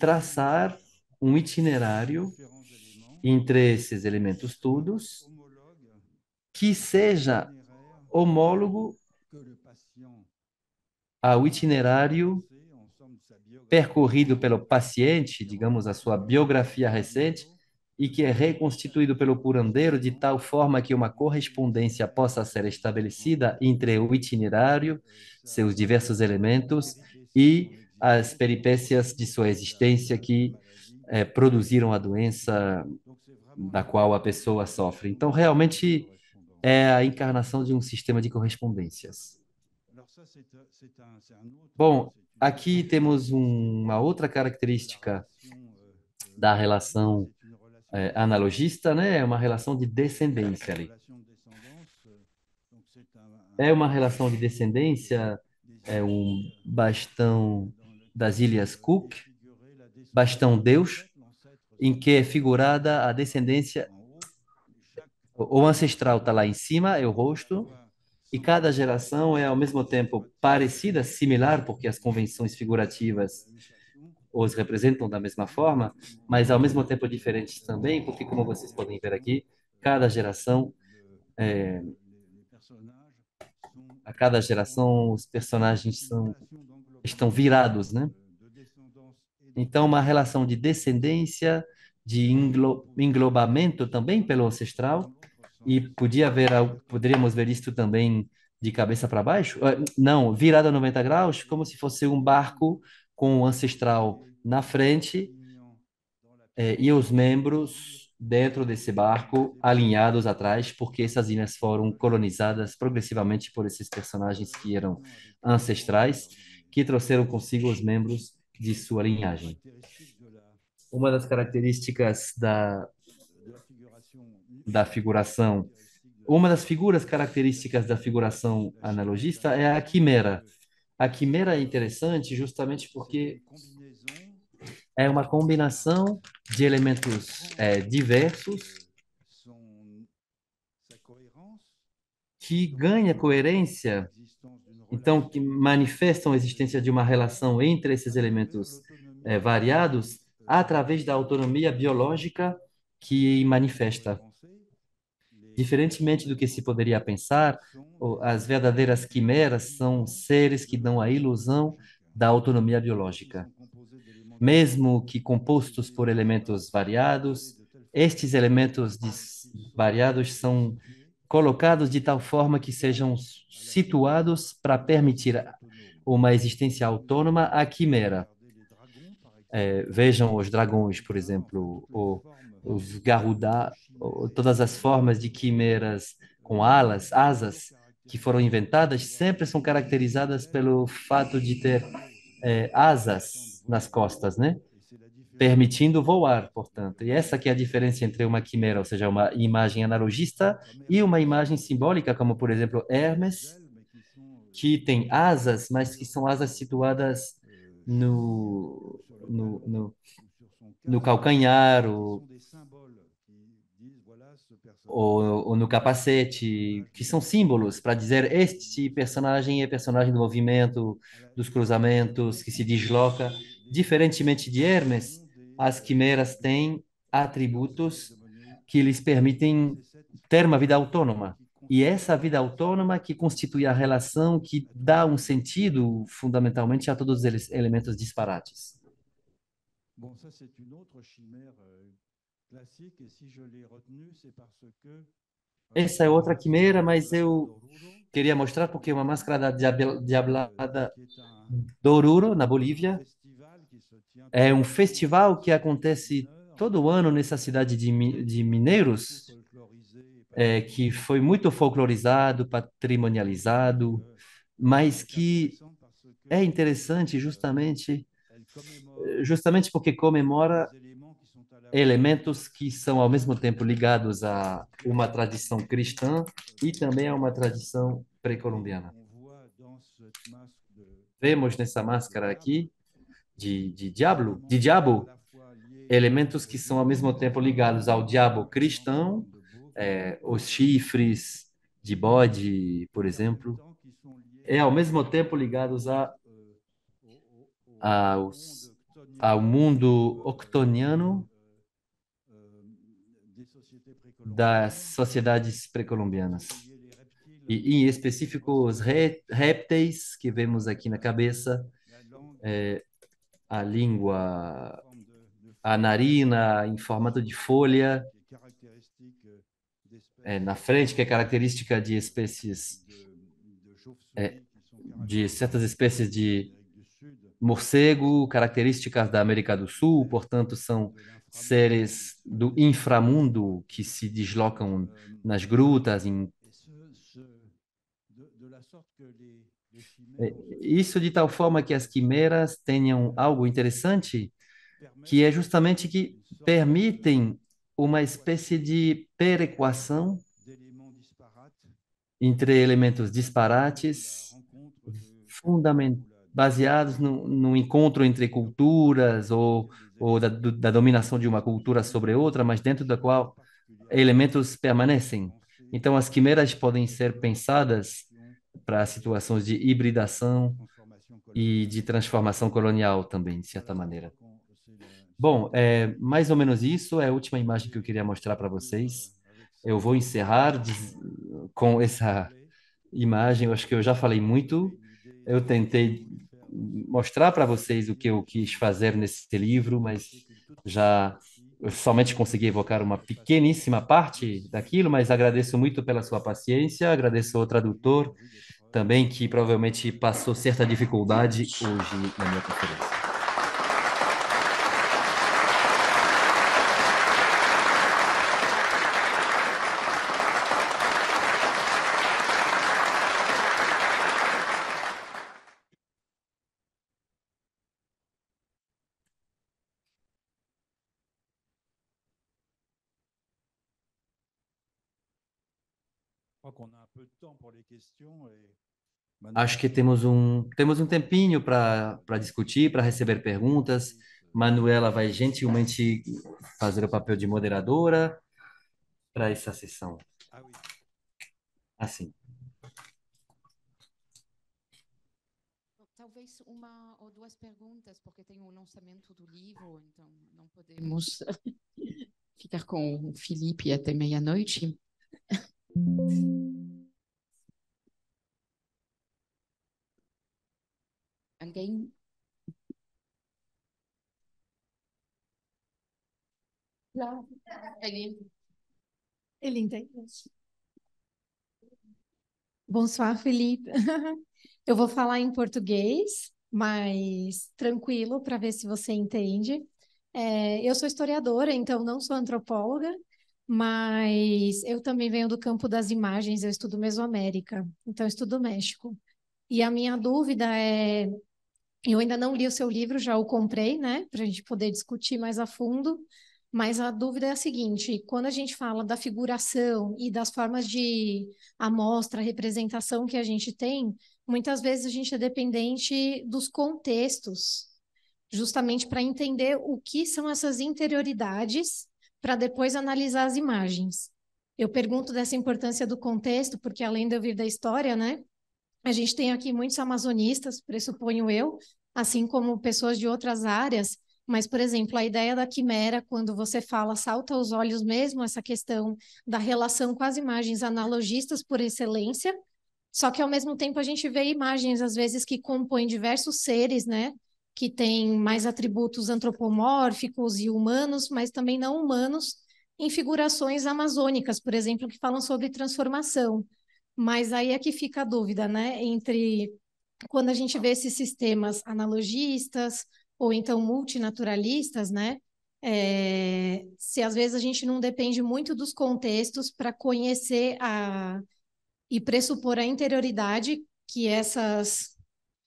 traçar um itinerário entre esses elementos todos que seja homólogo ao itinerário percorrido pelo paciente, digamos, a sua biografia recente, e que é reconstituído pelo curandeiro de tal forma que uma correspondência possa ser estabelecida entre o itinerário, seus diversos elementos e as peripécias de sua existência que é, produziram a doença da qual a pessoa sofre. Então, realmente é a encarnação de um sistema de correspondências. Bom, Aqui temos um, uma outra característica da relação é, analogista, né? É uma relação de descendência ali. É uma relação de descendência, é um bastão das Ilhas Cook, bastão Deus, em que é figurada a descendência. O ancestral está lá em cima, é o rosto, e cada geração é ao mesmo tempo parecida, similar, porque as convenções figurativas os representam da mesma forma, mas ao mesmo tempo diferentes também, porque como vocês podem ver aqui, cada geração é, a cada geração os personagens são, estão virados, né? Então, uma relação de descendência, de englo, englobamento também pelo ancestral, e podia ver, poderíamos ver isto também de cabeça para baixo? Ah, não, virada 90 graus, como se fosse um barco com o ancestral na frente é, e os membros dentro desse barco alinhados atrás, porque essas ilhas foram colonizadas progressivamente por esses personagens que eram ancestrais, que trouxeram consigo os membros de sua linhagem. Uma das características da da figuração. Uma das figuras características da figuração analogista é a quimera. A quimera é interessante justamente porque é uma combinação de elementos é, diversos que ganha coerência, então que manifestam a existência de uma relação entre esses elementos é, variados através da autonomia biológica que manifesta. Diferentemente do que se poderia pensar, as verdadeiras quimeras são seres que dão a ilusão da autonomia biológica. Mesmo que compostos por elementos variados, estes elementos variados são colocados de tal forma que sejam situados para permitir uma existência autônoma à quimera. É, vejam os dragões, por exemplo, ou o garudá, todas as formas de quimeras com alas, asas, que foram inventadas, sempre são caracterizadas pelo fato de ter é, asas nas costas, né? Permitindo voar, portanto. E essa que é a diferença entre uma quimera, ou seja, uma imagem analogista, e uma imagem simbólica, como, por exemplo, Hermes, que tem asas, mas que são asas situadas no, no, no, no calcanhar, ou ou, ou no capacete, que são símbolos para dizer este personagem é personagem do movimento, dos cruzamentos, que se desloca. Diferentemente de Hermes, as quimeras têm atributos que lhes permitem ter uma vida autônoma. E é essa vida autônoma que constitui a relação que dá um sentido fundamentalmente a todos os elementos disparates. Euh, Euh, Essa é outra quimera, mas eu queria mostrar porque é uma máscara diablada Doururo, na Bolívia, é um festival que acontece todo ano nessa cidade de, de Mineiros, é, que foi muito folclorizado, patrimonializado, mas que é interessante justamente justamente porque comemora elementos que são ao mesmo tempo ligados a uma tradição cristã e também a uma tradição pré-colombiana. Vemos nessa máscara aqui de, de diabo, de diabo, elementos que são ao mesmo tempo ligados ao diabo cristão, é, os chifres de bode, por exemplo, é ao mesmo tempo ligados a, aos, ao mundo octoniano das sociedades pré-colombianas. E, em específico, os répteis que vemos aqui na cabeça, é, a língua, a narina em formato de folha, é, na frente, que é característica de espécies, é, de certas espécies de morcego, características da América do Sul, portanto, são seres do inframundo que se deslocam nas grutas. Em... É, isso de tal forma que as quimeras tenham algo interessante, que é justamente que permitem uma espécie de perequação entre elementos disparates, baseados no, no encontro entre culturas ou ou da, da dominação de uma cultura sobre outra, mas dentro da qual elementos permanecem. Então, as quimeras podem ser pensadas para situações de hibridação e de transformação colonial também, de certa maneira. Bom, é mais ou menos isso. É a última imagem que eu queria mostrar para vocês. Eu vou encerrar com essa imagem. Eu acho que eu já falei muito. Eu tentei mostrar para vocês o que eu quis fazer nesse livro, mas já somente consegui evocar uma pequeníssima parte daquilo, mas agradeço muito pela sua paciência, agradeço ao tradutor também, que provavelmente passou certa dificuldade hoje na minha conferência. Acho que temos um, temos um tempinho para discutir, para receber perguntas. Manuela vai gentilmente fazer o papel de moderadora para essa sessão. Ah, assim. Talvez uma ou duas perguntas, porque tem o lançamento do livro, então não podemos ficar com o Felipe até meia-noite. Alguém? Não. Ele. Ele entende. Bonsoir, Felipe. Eu vou falar em português, mas tranquilo, para ver se você entende. É, eu sou historiadora, então não sou antropóloga, mas eu também venho do campo das imagens, eu estudo Mesoamérica, então eu estudo México. E a minha dúvida é: eu ainda não li o seu livro, já o comprei, né, para a gente poder discutir mais a fundo. Mas a dúvida é a seguinte: quando a gente fala da figuração e das formas de amostra, representação que a gente tem, muitas vezes a gente é dependente dos contextos, justamente para entender o que são essas interioridades para depois analisar as imagens. Eu pergunto dessa importância do contexto, porque além de eu vir da história, né? A gente tem aqui muitos amazonistas, pressuponho eu, assim como pessoas de outras áreas, mas, por exemplo, a ideia da quimera, quando você fala, salta aos olhos mesmo essa questão da relação com as imagens analogistas por excelência, só que ao mesmo tempo a gente vê imagens, às vezes, que compõem diversos seres, né? que tem mais atributos antropomórficos e humanos, mas também não humanos, em figurações amazônicas, por exemplo, que falam sobre transformação. Mas aí é que fica a dúvida, né? Entre quando a gente vê esses sistemas analogistas ou então multinaturalistas, né? É, se às vezes a gente não depende muito dos contextos para conhecer a, e pressupor a interioridade que essas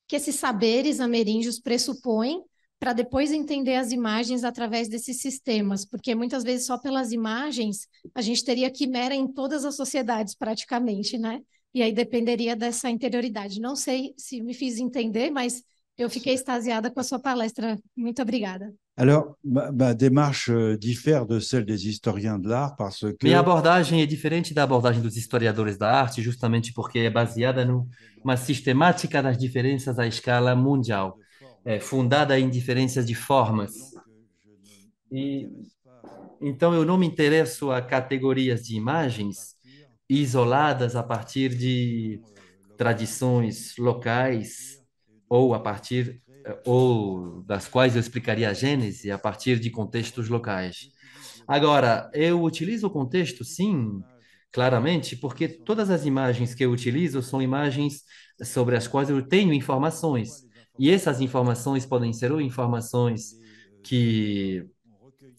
que esses saberes ameríndios pressupõem para depois entender as imagens através desses sistemas, porque muitas vezes só pelas imagens a gente teria quimera em todas as sociedades praticamente, né? E aí dependeria dessa interioridade. Não sei se me fiz entender, mas eu fiquei extasiada com a sua palestra. Muito obrigada. Alors, ma, ma démarche euh, diffère de celle des historiens de l'art parce que Minha abordagem é diferente da abordagem dos historiadores da arte, justamente porque é baseada numa sistemática das diferenças à escala mundial, é, fundada em diferenças de formas. E então eu não me interesso a categorias de imagens isoladas a partir de tradições locais ou a partir eh, ou das quais eu explicaria a Gênese a partir de contextos locais. Agora, eu utilizo o contexto, sim, claramente, porque todas as imagens que eu utilizo são imagens sobre as quais eu tenho informações. E essas informações podem ser ou informações que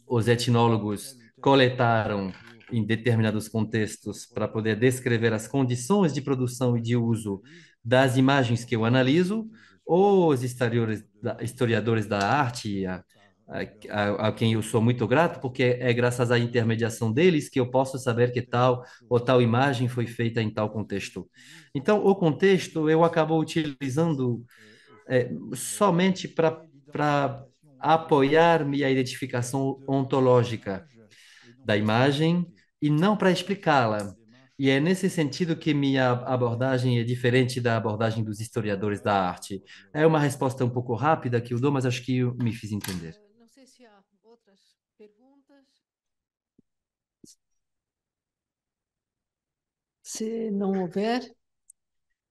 os etnólogos coletaram em determinados contextos para poder descrever as condições de produção e de uso das imagens que eu analiso, os historiadores da arte, a, a, a, quem eu sou muito grato, porque é graças à intermediação deles que eu posso saber que tal ou tal imagem foi feita em tal contexto. Então, o contexto eu acabo utilizando é, somente para apoiar minha identificação ontológica da imagem e não para explicá-la. E é nesse sentido que minha abordagem é diferente da abordagem dos historiadores da arte. É uma resposta um pouco rápida que eu dou, mas acho que eu me fiz entender. Ah, não sei se há outras perguntas. Se não houver,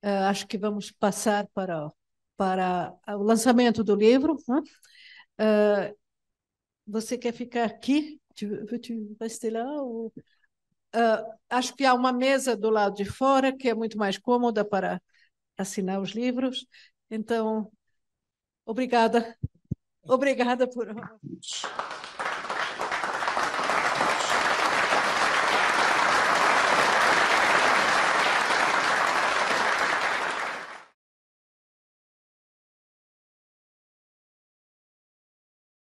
eh, acho que vamos passar para, para o lançamento do livro. Né? Eh, você quer ficar aqui? Tu, tu vai estar lá? Ou... Uh, acho que há uma mesa do lado de fora que é muito mais cômoda para assinar os livros. Então, obrigada. Obrigada por.